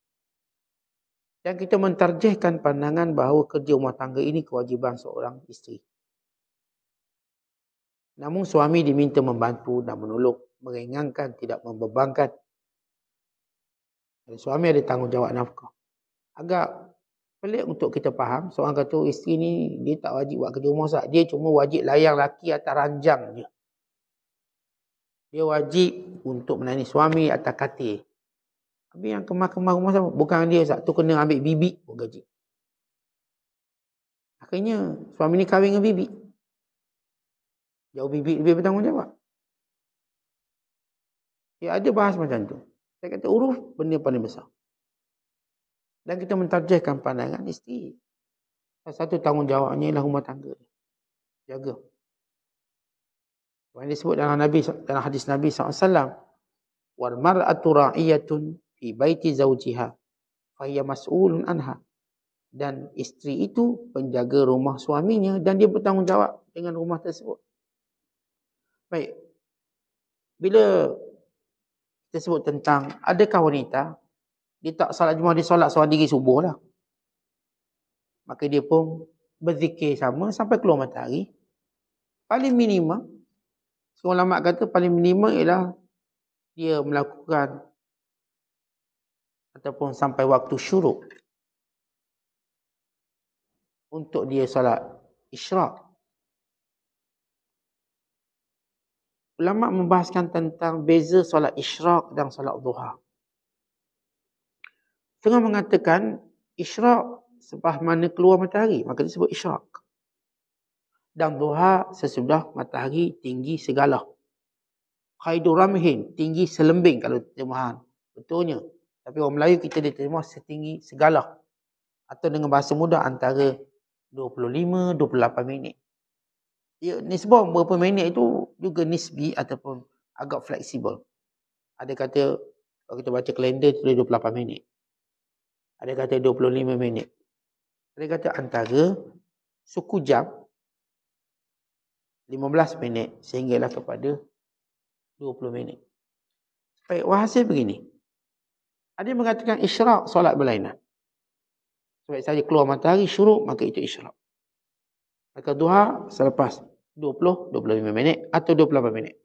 Dan kita mentarjihkan pandangan bahawa kerja rumah tangga ini kewajiban seorang isteri. Namun suami diminta membantu dan menolong, meringankan, tidak membebankan. Suami ada tanggungjawab nafkah. Agak pelik untuk kita faham, seorang kata isteri ni dia tak wajib buat kerja rumah Dia cuma wajib layang laki atas ranjang je. Dia wajib untuk menani suami atas katil. Tapi yang kemah-kemah rumah sah, bukan dia sah. Tu kena ambil bibik pun gaji. Akhirnya suami ni kahwin dengan bibik. Jauh bibit lebih bertanggungjawab. Ya ada bahas macam tu. Saya kata uruf benda paling besar. Dan kita mentarjahkan pandangan isteri. Salah satu tanggungjawabnya ialah rumah tangga. Jaga. Yang disebut dalam Nabi dalam hadis Nabi SAW. Wal mar'atu ra'iyatun fi baiti zawjiha. Fahiyya mas'ulun anha. Dan isteri itu penjaga rumah suaminya dan dia bertanggungjawab dengan rumah tersebut. Baik. Bila kita sebut tentang adakah wanita dia tak salat jumlah, dia salat seorang diri subuh lah. Maka dia pun berzikir sama sampai keluar matahari. Paling minima, seorang lama kata paling minima ialah dia melakukan ataupun sampai waktu syuruk untuk dia salat isyrak. ulama membahaskan tentang beza solat isyraq dan solat duha. Setengah mengatakan isyraq sebab mana keluar matahari, maka disebut isyraq. Dan duha sesudah matahari tinggi segala. Khaidur ramihin, tinggi selembing kalau terjemahan. Betulnya. Tapi orang Melayu kita diterima setinggi segala. Atau dengan bahasa mudah antara 25-28 minit ia ya, nisbah berapa minit itu juga nisbi ataupun agak fleksibel. Ada kata kalau kita baca kalender itu 28 minit. Ada kata 25 minit. Ada kata antara suku jam 15 minit sehinggalah kepada 20 minit. Baik, wahasil begini. Ada mengatakan isyrak solat berlainan. Sebab saja keluar matahari syuruk maka itu isyrak. Maka duha selepas 20 25 minit atau 28 minit.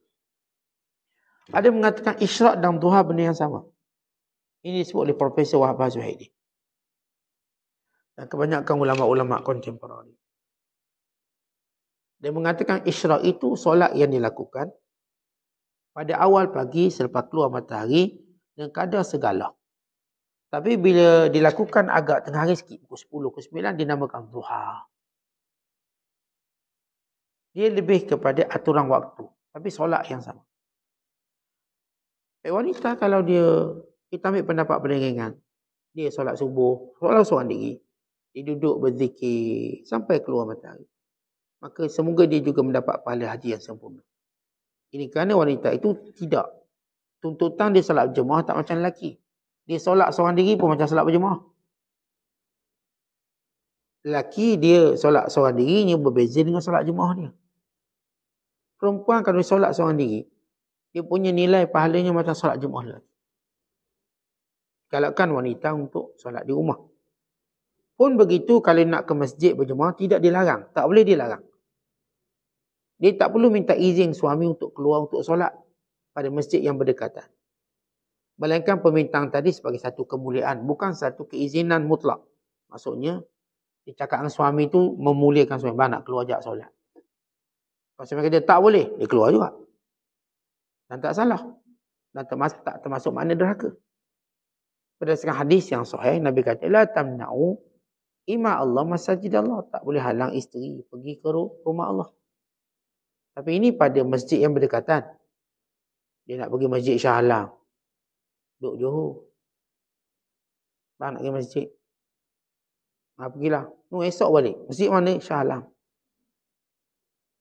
Ada mengatakan isyrak dan duha benda yang sama. Ini disebut oleh Profesor Wahab Zuhaidi. Dan kebanyakan ulama-ulama kontemporari. Dia mengatakan isyrak itu solat yang dilakukan pada awal pagi selepas keluar matahari dan kadar segala. Tapi bila dilakukan agak tengah hari sikit, pukul 10, pukul 9, dinamakan zuhar. Dia lebih kepada aturan waktu. Tapi solat yang sama. Eh, wanita kalau dia, kita ambil pendapat peringatan. Dia solat subuh, solat seorang diri. Dia duduk berzikir sampai keluar matahari. Maka semoga dia juga mendapat pahala haji yang sempurna. Ini kerana wanita itu tidak. Tuntutan dia solat berjemaah tak macam lelaki. Dia solat seorang diri pun macam solat berjemaah. Lelaki dia solat seorang dirinya berbeza dengan solat jemaah dia perempuan kalau solat seorang diri, dia punya nilai pahalanya macam solat jemaah lagi. Galakkan wanita untuk solat di rumah. Pun begitu kalau nak ke masjid berjemaah, tidak dilarang. Tak boleh dilarang. Dia tak perlu minta izin suami untuk keluar untuk solat pada masjid yang berdekatan. Melainkan permintaan tadi sebagai satu kemuliaan, bukan satu keizinan mutlak. Maksudnya, dia suami itu memuliakan suami. Bahan nak keluar ajak solat. Macam kata dia tak boleh, dia keluar juga. Dan tak salah. Dan termasuk, tak termasuk makna deraka. Berdasarkan hadis yang sahih, Nabi kata, La tamna'u ima Allah masajid Allah. Tak boleh halang isteri pergi ke rumah Allah. Tapi ini pada masjid yang berdekatan. Dia nak pergi masjid Shah Alam. Duduk Johor. Tak nak pergi masjid. Nak ha, pergilah. Nung esok balik. Masjid mana? Shah Alam.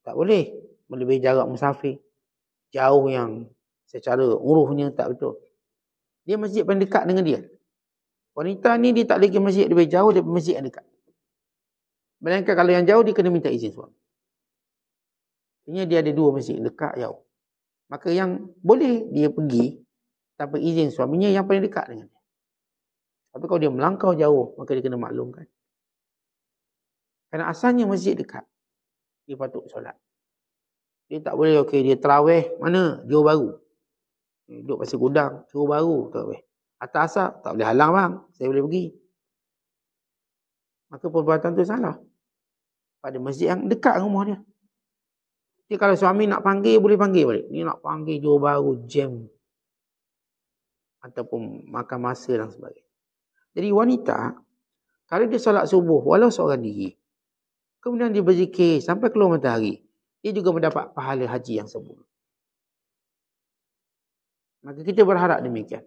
Tak boleh melebihi jarak musafir. Jauh yang secara uruhnya tak betul. Dia masjid paling dekat dengan dia. Wanita ni dia tak lagi masjid lebih jauh daripada masjid yang dekat. Melainkan kalau yang jauh dia kena minta izin suami. Sebenarnya dia ada dua masjid dekat jauh. Maka yang boleh dia pergi tanpa izin suaminya yang paling dekat dengan dia. Tapi kalau dia melangkau jauh maka dia kena maklumkan. Kerana asalnya masjid dekat dia patut solat. Dia tak boleh okey dia terawih mana Johor Bahru. Duduk pasal gudang Johor baru terawih. Atas asap tak boleh halang bang. Saya boleh pergi. Maka perbuatan tu salah. Pada masjid yang dekat rumah dia. Jadi kalau suami nak panggil boleh panggil balik. Ni nak panggil Johor Bahru jam ataupun makan masa dan sebagainya. Jadi wanita kalau dia solat subuh walau seorang diri Kemudian dia berzikir sampai keluar matahari. Dia juga mendapat pahala haji yang sepuluh. Maka kita berharap demikian.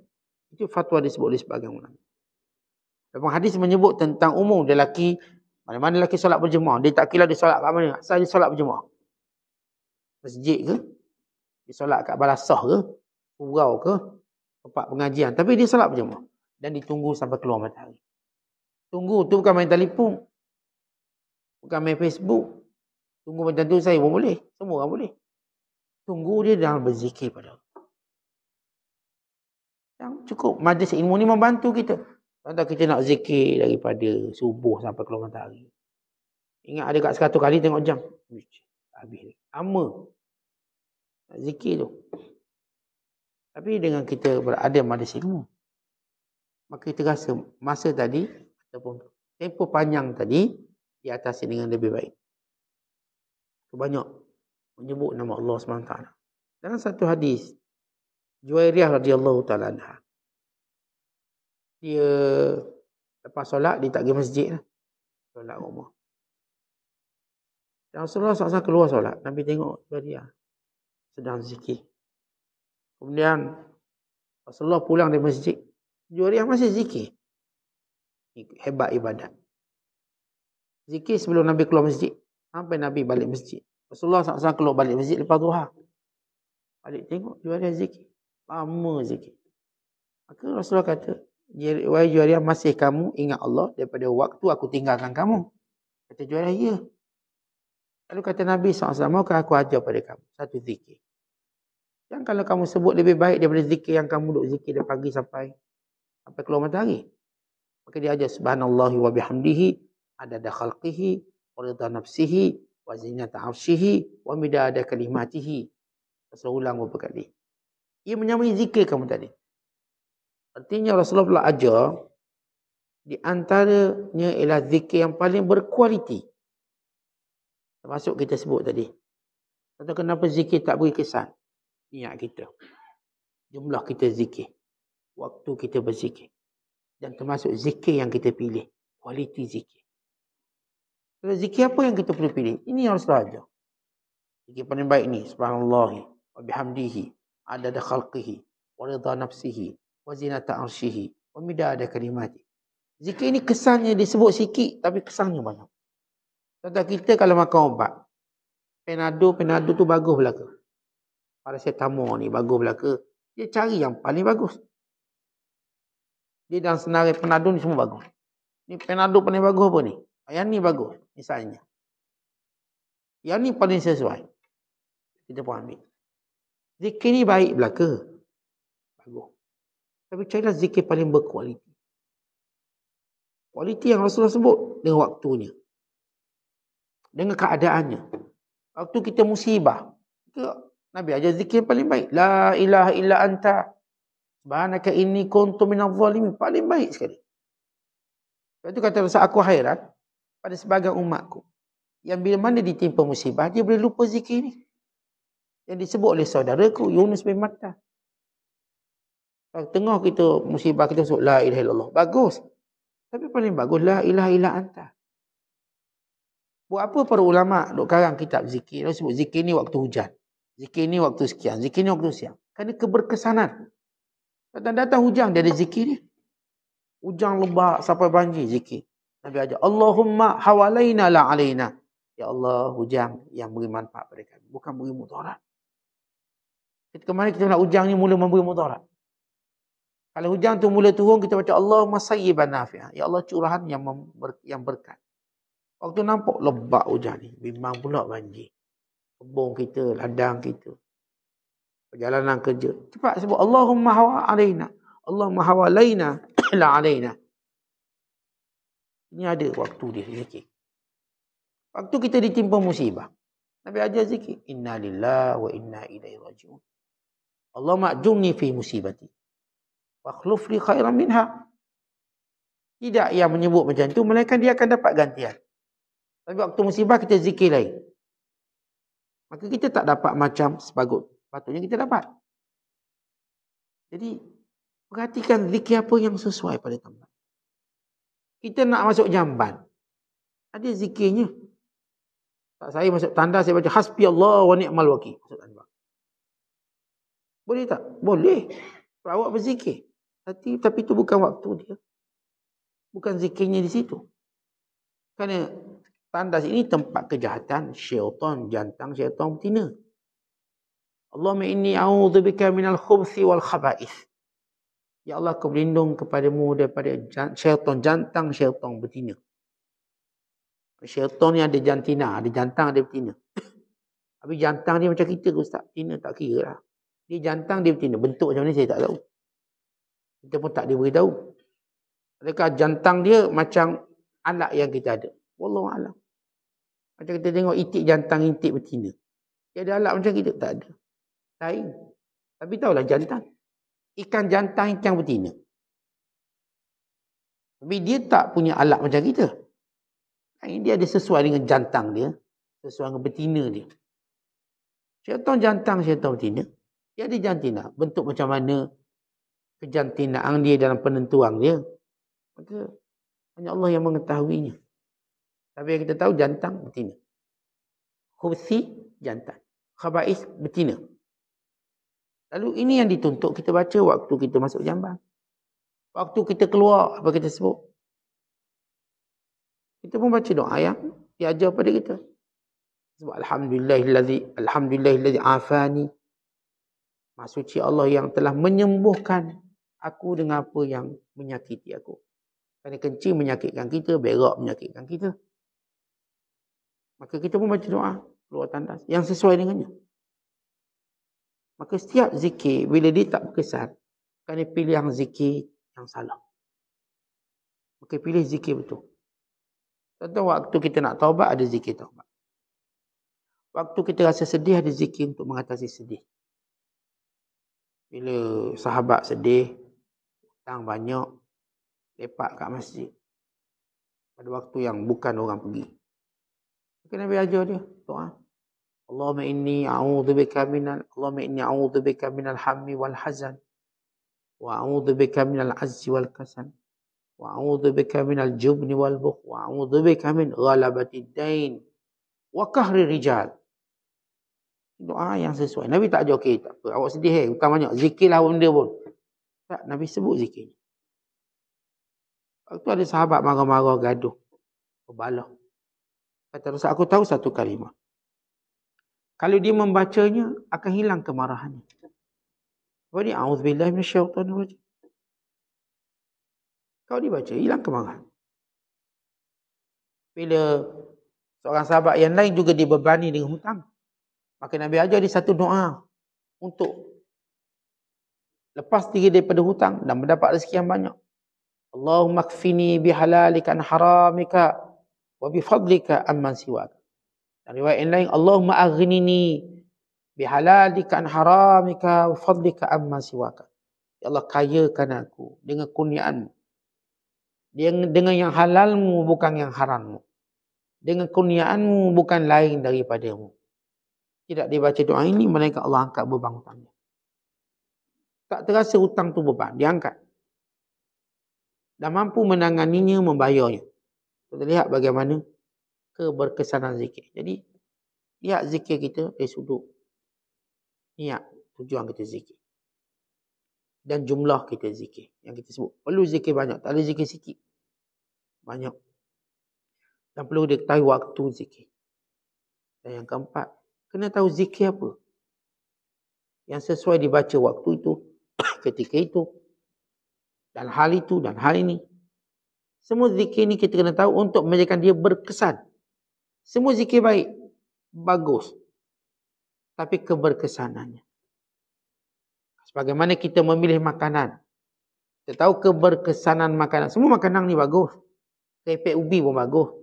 Itu fatwa disebut oleh sebagian ulama. Dalam hadis menyebut tentang umum lelaki. Mana-mana lelaki solat berjemaah. Dia tak kira dia solat kat mana. Asal dia solat berjemaah. Masjid ke? Dia solat kat balasah ke? Surau ke? Tempat pengajian. Tapi dia solat berjemaah. Dan ditunggu sampai keluar matahari. Tunggu tu bukan main telefon. Bukan main Facebook. Tunggu macam tu saya pun boleh. Semua orang boleh. Tunggu dia dalam berzikir pada Yang cukup. Majlis ilmu ni membantu kita. Contoh kita nak zikir daripada subuh sampai keluar matahari. Ingat ada kat 100 kali tengok jam. Habis ni. Lama. Nak zikir tu. Tapi dengan kita berada majlis ilmu. Maka kita rasa masa tadi ataupun tempoh panjang tadi diatasi dengan lebih baik. Banyak menyebut nama Allah SWT. Dalam satu hadis, Juwairiyah radhiyallahu ta'ala anha. Dia lepas solat, dia tak pergi masjid. Lah. Solat rumah. Dan Rasulullah SAW keluar solat. Nabi tengok Juwairiyah sedang zikir. Kemudian Rasulullah pulang dari masjid. Juwairiyah masih zikir. Hebat ibadat zikir sebelum Nabi keluar masjid. Sampai Nabi balik masjid. Rasulullah SAW keluar balik masjid lepas duha. Balik tengok juariah zikir. Lama zikir. Maka Rasulullah kata, Wahai juariah masih kamu ingat Allah daripada waktu aku tinggalkan kamu. Kata juariah, ya. Lalu kata Nabi SAW, maukah aku ajar pada kamu satu zikir. Yang kalau kamu sebut lebih baik daripada zikir yang kamu duduk zikir dari pagi sampai sampai keluar matahari. Maka dia ajar subhanallah wa bihamdihi adada khalqihi wa ridha nafsihi wa zinata arshihi wa midada kalimatihi. Saya ulang beberapa kali. Ia menyamai zikir kamu tadi. Artinya Rasulullah pula ajar di antaranya ialah zikir yang paling berkualiti. Termasuk kita sebut tadi. Kata kenapa zikir tak beri kesan? Niat kita. Jumlah kita zikir. Waktu kita berzikir. Dan termasuk zikir yang kita pilih. Kualiti zikir. Zikir apa yang kita perlu pilih? Ini yang harus belajar. Zikir paling baik ni. Subhanallah. Wa bihamdihi. Adada khalqihi. Wa rida nafsihi. Wa zinata arshihi. Wa midada kalimati. Zikir ini kesannya disebut sikit. Tapi kesannya banyak. Contoh kita kalau makan ubat. Penadu, penadu tu bagus belaka. Parasetamol ni bagus belaka. Dia cari yang paling bagus. Dia dalam senarai penadu ni semua bagus. Ni penadu paling bagus apa ni? Yang ni bagus misalnya. Yang ni paling sesuai. Kita pun ambil. Zikir ni baik belaka. Bagus. Tapi carilah zikir paling berkualiti. Kualiti yang Rasulullah sebut dengan waktunya. Dengan keadaannya. Waktu kita musibah. Nabi ajar zikir paling baik. La ilaha illa anta. Subhanaka inni kuntu minadh-dhalimin paling baik sekali. Lepas tu kata Rasul aku hairan pada sebagian umatku. Yang bila mana ditimpa musibah, dia boleh lupa zikir ni. Yang disebut oleh saudaraku, Yunus bin Matta. Kalau tengah kita musibah, kita sebut, La ilaha illallah. Bagus. Tapi paling bagus, La ilaha illa anta. Buat apa para ulama duk karang kitab zikir? Dia sebut zikir ni waktu hujan. Zikir ni waktu sekian. Zikir ni waktu siang. Kerana keberkesanan. Datang-datang hujan, dia ada zikir ni. Hujan lebat sampai banjir zikir. Nabi ajak, Allahumma hawalaina la alaina. Ya Allah, hujan yang beri manfaat pada kami. Bukan beri mudarat. Kita mana kita nak hujan ni mula memberi mudarat. Kalau hujan tu mula turun, kita baca Allahumma sayyiban nafi'ah. Ya Allah, curahan yang ber, yang berkat. Waktu nampak lebat hujan ni. Bimbang pula banjir. Kebun kita, ladang kita. Perjalanan kerja. Cepat sebut Allahumma hawa alaina. Allahumma hawa alaina. la alaina. Ini ada waktu dia zikir. Waktu kita ditimpa musibah. Nabi ajar zikir. Inna lillah wa inna ilaihi raji'un. Allah ma'jumni fi musibati. Wakhluf li khairan minha. Tidak yang menyebut macam itu. Melainkan dia akan dapat gantian. Tapi waktu musibah kita zikir lain. Maka kita tak dapat macam sebagut. Patutnya kita dapat. Jadi, perhatikan zikir apa yang sesuai pada tempat. Kita nak masuk jamban. Ada zikirnya. Tak saya masuk tanda saya baca hasbi Allah wa ni'mal wakil. Boleh tak? Boleh. Awak berzikir. Tapi, tapi itu bukan waktu dia. Bukan zikirnya di situ. Kerana tandas ini tempat kejahatan syaitan, jantang syaitan betina. Allahumma inni a'udzubika minal khubsi wal khaba'ith. Ya Allah aku berlindung kepadamu daripada syaitan jantan, syaitan betina. Syaitan ni ada jantina, ada jantan, ada betina. Tapi jantan dia macam kita ke Ustaz? Betina tak kira lah. Dia jantan, dia betina. Bentuk macam ni saya tak tahu. Kita pun tak diberitahu. Adakah jantan dia macam anak yang kita ada? Wallahualam. Macam kita tengok itik jantan, itik betina. Dia ada alat macam kita? Tak ada. Lain. Tapi tahulah jantan ikan jantan ikan betina. Tapi dia tak punya alat macam kita. Ini dia ada sesuai dengan jantan dia. Sesuai dengan betina dia. Syaitan jantan, syaitan betina. Dia ada jantina. Bentuk macam mana kejantinaan dia dalam penentuan dia. Maka hanya Allah yang mengetahuinya. Tapi yang kita tahu jantan, betina. Khusi, jantan. Khabais, betina. Betina. Lalu ini yang dituntut kita baca waktu kita masuk jamban. Waktu kita keluar, apa kita sebut? Kita pun baca doa yang diajar pada kita. Sebab Alhamdulillah Alhamdulillahillazi afani. Masuci Allah yang telah menyembuhkan aku dengan apa yang menyakiti aku. Kerana kencing menyakitkan kita, berak menyakitkan kita. Maka kita pun baca doa keluar tandas yang sesuai dengannya. Maka setiap zikir, bila dia tak berkesan, Kena pilih yang zikir yang salah. Maka pilih zikir betul. Contoh waktu kita nak taubat, ada zikir taubat. Waktu kita rasa sedih, ada zikir untuk mengatasi sedih. Bila sahabat sedih, hutang banyak, lepak kat masjid. Pada waktu yang bukan orang pergi. Kena Nabi dia, doa. Allahumma inni a'udhu bika minal Allahumma inni a'udhu bika minal hammi wal hazan wa a'udhu bika minal azzi wal kasan wa a'udhu bika minal jubni wal bukh wa a'udhu bika min ghalabati dain wa kahri rijal doa yang sesuai Nabi tak ajar okay, tak apa awak sedih eh hutang banyak zikirlah benda pun tak Nabi sebut zikir waktu ada sahabat marah-marah gaduh berbalah kata Rasul aku tahu satu kalimah kalau dia membacanya, akan hilang kemarahan. Kau ni? A'udzubillah bin syaitan rajim. Kau baca hilang kemarahan. Bila seorang sahabat yang lain juga dibebani dengan hutang. Maka Nabi ajar dia satu doa untuk lepas diri daripada hutang dan mendapat rezeki yang banyak. Allahumma kfini bihalalika an haramika wa bifadlika amman siwaka. Dan riwayat yang lain Allahumma aghnini bihalalika an haramika wa fadlika amma siwak. Ya Allah kayakan aku dengan kurniaan dengan, dengan yang halalmu bukan yang harammu. Dengan kurniaanmu bukan lain daripadamu. Tidak dibaca doa ini, mereka Allah angkat beban hutangnya. Tak terasa hutang tu beban, diangkat. Dan mampu menanganinya, membayarnya. Kita lihat bagaimana keberkesanan zikir. Jadi, niat zikir kita dari sudut niat tujuan kita zikir. Dan jumlah kita zikir yang kita sebut. Perlu zikir banyak, tak ada zikir sikit. Banyak. Dan perlu dia tahu waktu zikir. Dan yang keempat, kena tahu zikir apa. Yang sesuai dibaca waktu itu, ketika itu. Dan hal itu dan hal ini. Semua zikir ini kita kena tahu untuk menjadikan dia berkesan. Semua zikir baik. Bagus. Tapi keberkesanannya. Sebagaimana kita memilih makanan. Kita tahu keberkesanan makanan. Semua makanan ni bagus. Kepek ubi pun bagus.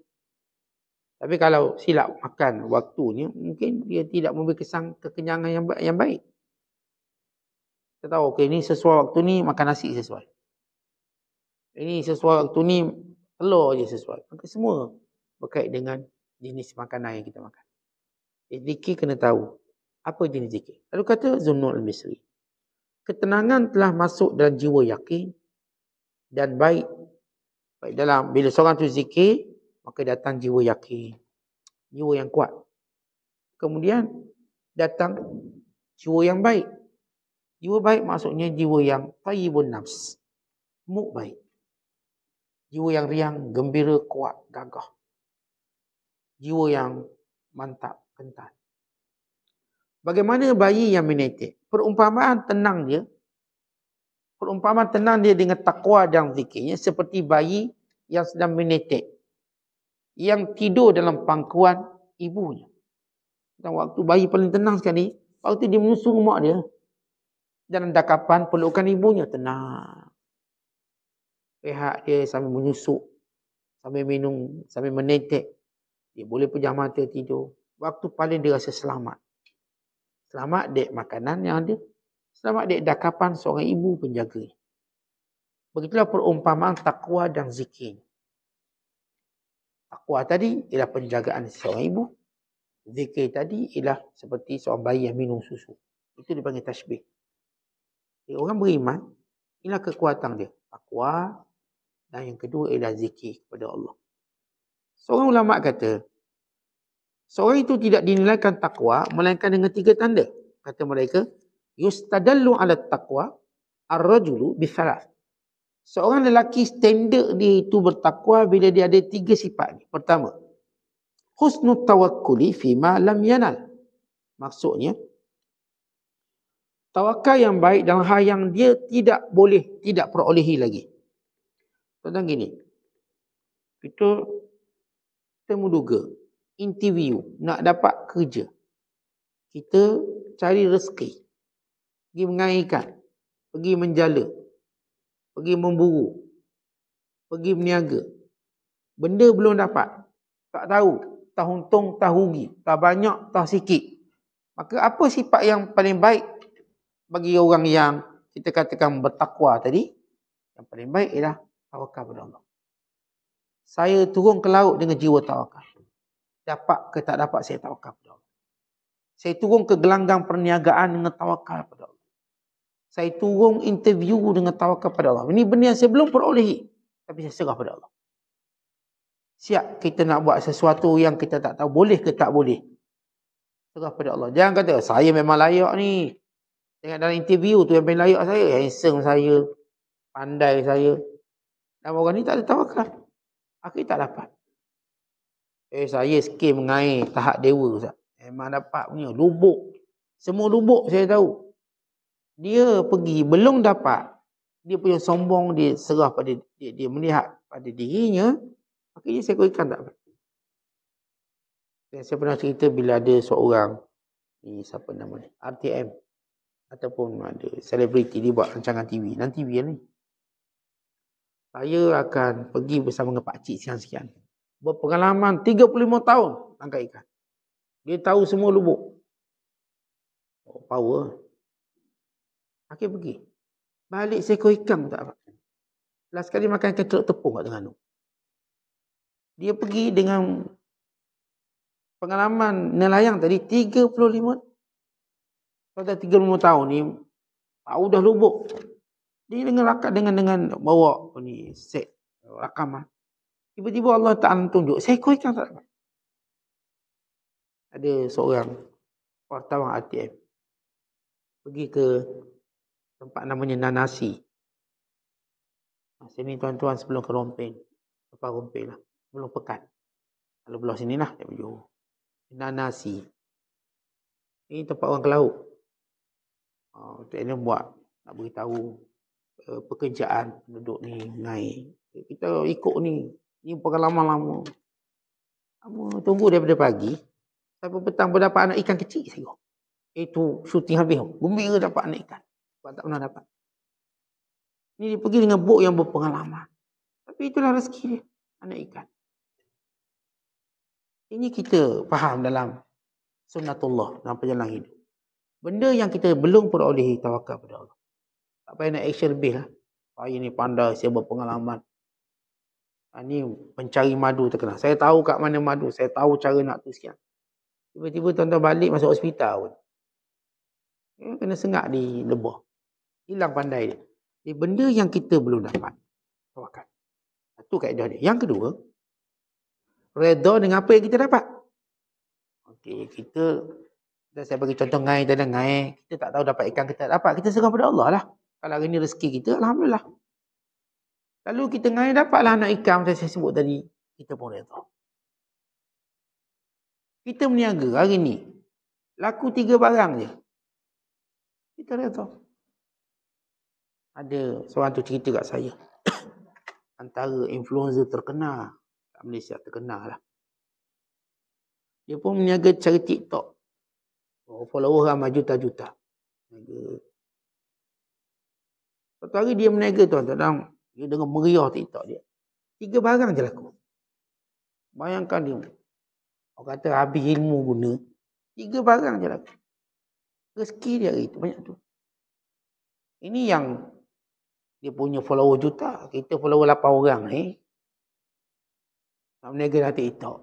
Tapi kalau silap makan waktunya, mungkin dia tidak memberi kesan kekenyangan yang yang baik. Kita tahu, okay, ini sesuai waktu ni makan nasi sesuai. Ini sesuai waktu ni telur je sesuai. Maka semua berkait dengan jenis makanan yang kita makan. Eh, zikir kena tahu. Apa jenis zikir? Lalu kata Zunul Misri. Ketenangan telah masuk dalam jiwa yakin dan baik. Baik dalam bila seorang tu zikir, maka datang jiwa yakin. Jiwa yang kuat. Kemudian datang jiwa yang baik. Jiwa baik maksudnya jiwa yang tayyibun nafs. Muk baik. Jiwa yang riang, gembira, kuat, gagah jiwa yang mantap, kental. Bagaimana bayi yang menetik? Perumpamaan tenang dia. Perumpamaan tenang dia dengan takwa dan zikirnya seperti bayi yang sedang menetik. Yang tidur dalam pangkuan ibunya. Dan waktu bayi paling tenang sekali, waktu dia menyusu mak dia. Dalam dakapan pelukan ibunya, tenang. Pihak dia sambil menyusuk, sambil minum, sambil menetik. Dia boleh pejam mata tidur. Waktu paling dia rasa selamat. Selamat dek makanan yang ada. Selamat dek dakapan seorang ibu penjaga. Begitulah perumpamaan takwa dan zikir. Takwa tadi ialah penjagaan seorang ibu. Zikir tadi ialah seperti seorang bayi yang minum susu. Itu dipanggil tashbih. Jadi orang beriman, inilah kekuatan dia. Takwa dan yang kedua ialah zikir kepada Allah. Seorang ulama kata, seorang itu tidak dinilaikan takwa melainkan dengan tiga tanda. Kata mereka, yustadallu ala takwa ar-rajulu bisalah. Seorang lelaki standard dia itu bertakwa bila dia ada tiga sifat Pertama, husnul tawakkuli fi ma lam yanal. Maksudnya, tawakal yang baik dalam hal yang dia tidak boleh, tidak perolehi lagi. Tentang gini, itu temuduga, interview, nak dapat kerja. Kita cari rezeki. Pergi mengaikan, pergi menjala, pergi memburu, pergi berniaga. Benda belum dapat, tak tahu, tak untung, tak rugi, tak banyak, tak sikit. Maka apa sifat yang paling baik bagi orang yang kita katakan bertakwa tadi? Yang paling baik ialah tawakal kepada Allah saya turun ke laut dengan jiwa tawakal. Dapat ke tak dapat saya tawakal pada Allah. Saya turun ke gelanggang perniagaan dengan tawakal kepada Allah. Saya turun interview dengan tawakal kepada Allah. Ini benda yang saya belum perolehi. Tapi saya serah pada Allah. Siap kita nak buat sesuatu yang kita tak tahu boleh ke tak boleh. Serah pada Allah. Jangan kata saya memang layak ni. Dengan dalam interview tu yang paling layak saya. Handsome saya. Pandai saya. Dan orang ni tak ada tawakal. Aku tak dapat. Eh saya skim mengair tahap dewa Ustaz. Memang eh, dapat punya lubuk. Semua lubuk saya tahu. Dia pergi belum dapat. Dia punya sombong dia serah pada dia, dia melihat pada dirinya. Akhirnya saya kuihkan tak dapat. Saya pernah cerita bila ada seorang di siapa nama ni? RTM ataupun ada selebriti dia buat rancangan TV. Nanti dia lah ni. Ya, saya akan pergi bersama dengan pak cik sekian-sekian. Berpengalaman 35 tahun tangkap ikan. Dia tahu semua lubuk. Oh, power. Akhir pergi. Balik seekor ikan tak dapat. Last kali makan ikan teluk tepung kat tengah Dia pergi dengan pengalaman nelayan tadi 35 tahun. Pada 35 tahun ni, tahu dah lubuk. Ini dengan rakam dengan dengan bawa ni set rakaman. Tiba-tiba Allah Taala tunjuk. Saya ikut ikan tak Ada seorang wartawan ATM. Pergi ke tempat namanya Nanasi. Masa ah, ni tuan-tuan sebelum kerompeng, Rompeng. Lepas Rompeng lah. Belum pekat. Kalau belah sini lah. Nanasi. Ini tempat orang ke laut. Oh, uh, tak buat nak beritahu Eh, pekerjaan penduduk ni naik. Kita ikut ni. Ni pengalaman lama. Lama tunggu daripada pagi. Sampai petang pun dapat anak ikan kecil saya. Itu syuting habis. Gembira dapat anak ikan. Sebab tak pernah dapat. Ni dia pergi dengan buk yang berpengalaman. Tapi itulah rezeki dia. Anak ikan. Ini kita faham dalam sunnatullah dalam perjalanan hidup. Benda yang kita belum perolehi tawakal pada Allah tak payah nak action lebih lah. Pak ini pandai, saya berpengalaman. Ini ha, pencari madu terkenal. Saya tahu kat mana madu. Saya tahu cara nak tu sekian. Tiba-tiba tuan-tuan balik masuk hospital pun. Dia ya, kena sengat di lebah. Hilang pandai dia. Di benda yang kita belum dapat. Tawakan. Satu kaedah dia. Yang kedua, reda dengan apa yang kita dapat. Okey, kita, kita saya bagi contoh ngai dan ngai, kita tak tahu dapat ikan kita tak dapat. Kita serah pada Allah lah. Kalau hari ni rezeki kita, Alhamdulillah. Lalu kita ngai dapatlah anak ikan macam saya sebut tadi. Kita pun reda. Kita meniaga hari ni. Laku tiga barang je. Kita reda. Ada seorang tu cerita kat saya. Antara influencer terkenal. Lah. Kat Malaysia terkenal lah. Dia pun meniaga cari TikTok. Oh, follower ramai juta-juta. Satu hari dia meniaga tuan-tuan. Dan dia dengar meriah TikTok dia. Tiga barang je laku. Bayangkan dia. Orang kata habis ilmu guna. Tiga barang je laku. Rezeki dia hari itu banyak tu. Ini yang dia punya follower juta. Kita follower 8 orang ni. Eh? Nak meniaga dah TikTok.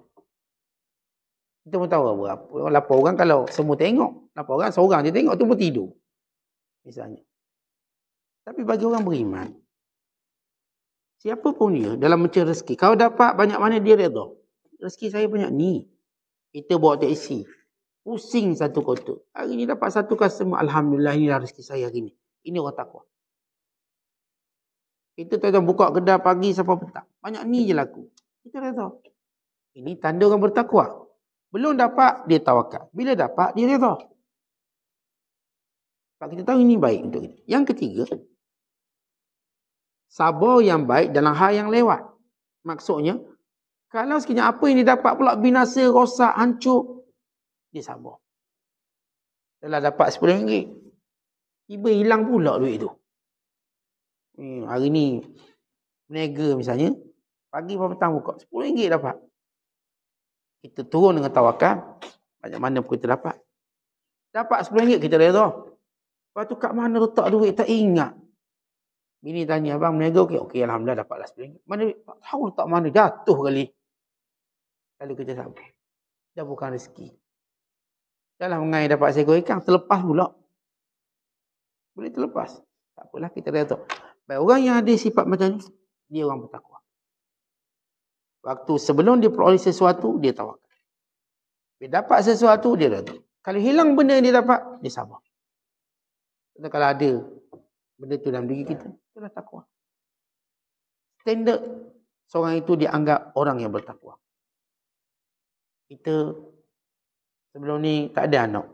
Kita pun tahu apa? 8 orang kalau semua tengok. 8 orang, seorang je tengok tu pun tidur. Misalnya. Tapi bagi orang beriman. Siapa pun dia dalam mencari rezeki. Kalau dapat banyak mana dia redha. Rezeki saya banyak ni. Kita bawa teksi. Pusing satu kotak. Hari ni dapat satu customer. Alhamdulillah inilah rezeki saya hari ni. Ini orang takwa. Kita tak tahu buka kedai pagi sampai petang. Banyak ni je laku. Kita redha. Ini tanda orang bertakwa. Belum dapat, dia tawakal. Bila dapat, dia redha. Sebab kita tahu ini baik untuk kita. Yang ketiga, sabar yang baik dalam hal yang lewat. Maksudnya, kalau sekiranya apa yang dapat pula binasa, rosak, hancur, dia sabar. Telah dapat RM10. Tiba hilang pula duit itu. Hmm, eh, hari ni, menega misalnya, pagi pagi petang buka, RM10 dapat. Kita turun dengan tawakan, banyak mana pun kita dapat. Dapat RM10, kita reda. Lepas tu kat mana letak duit tak ingat. Bini tanya abang meniaga okey. okay alhamdulillah dapat lah RM10. Mana tak tahu letak mana jatuh kali. Kalau kerja sampai. Dah bukan rezeki. Dalam mengai dapat seekor ikan terlepas pula. Boleh terlepas. Tak apalah kita dah tahu. Baik orang yang ada sifat macam ni dia orang bertakwa. Waktu sebelum dia peroleh sesuatu dia tawakal. Dia dapat sesuatu dia dah tahu. Kalau hilang benda yang dia dapat dia sabar. Contoh kalau ada benda tu dalam diri kita, itulah takwa. Standard seorang itu dianggap orang yang bertakwa. Kita sebelum ni tak ada anak.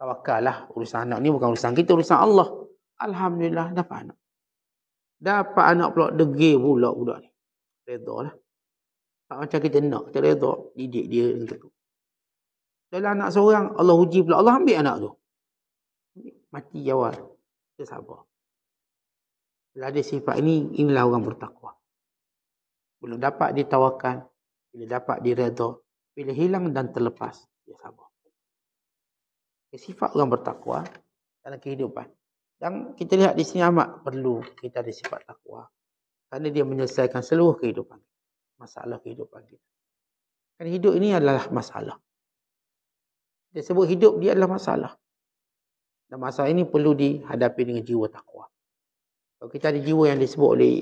Tawakal lah urusan anak ni bukan urusan kita, urusan Allah. Alhamdulillah dapat anak. Dapat anak pula degil pula budak ni. Redha lah. Tak macam kita nak, kita redha didik dia dengan tu. Kalau anak seorang, Allah uji pula. Allah ambil anak tu mati awal. Kita sabar. Bila ada sifat ini, inilah orang bertakwa. Belum dapat ditawarkan, bila dapat direda, bila hilang dan terlepas, dia sabar. Okay, sifat orang bertakwa dalam kehidupan. Dan kita lihat di sini amat perlu kita ada sifat takwa. Kerana dia menyelesaikan seluruh kehidupan. Masalah kehidupan kita. Kan hidup ini adalah masalah. Dia sebut hidup dia adalah masalah. Dan masa ini perlu dihadapi dengan jiwa takwa. Kalau kita ada jiwa yang disebut oleh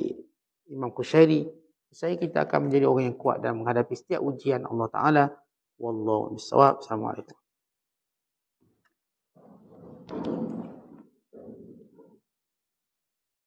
Imam Qushairi, saya kita akan menjadi orang yang kuat dalam menghadapi setiap ujian Allah Ta'ala. Wallahu alaihi wa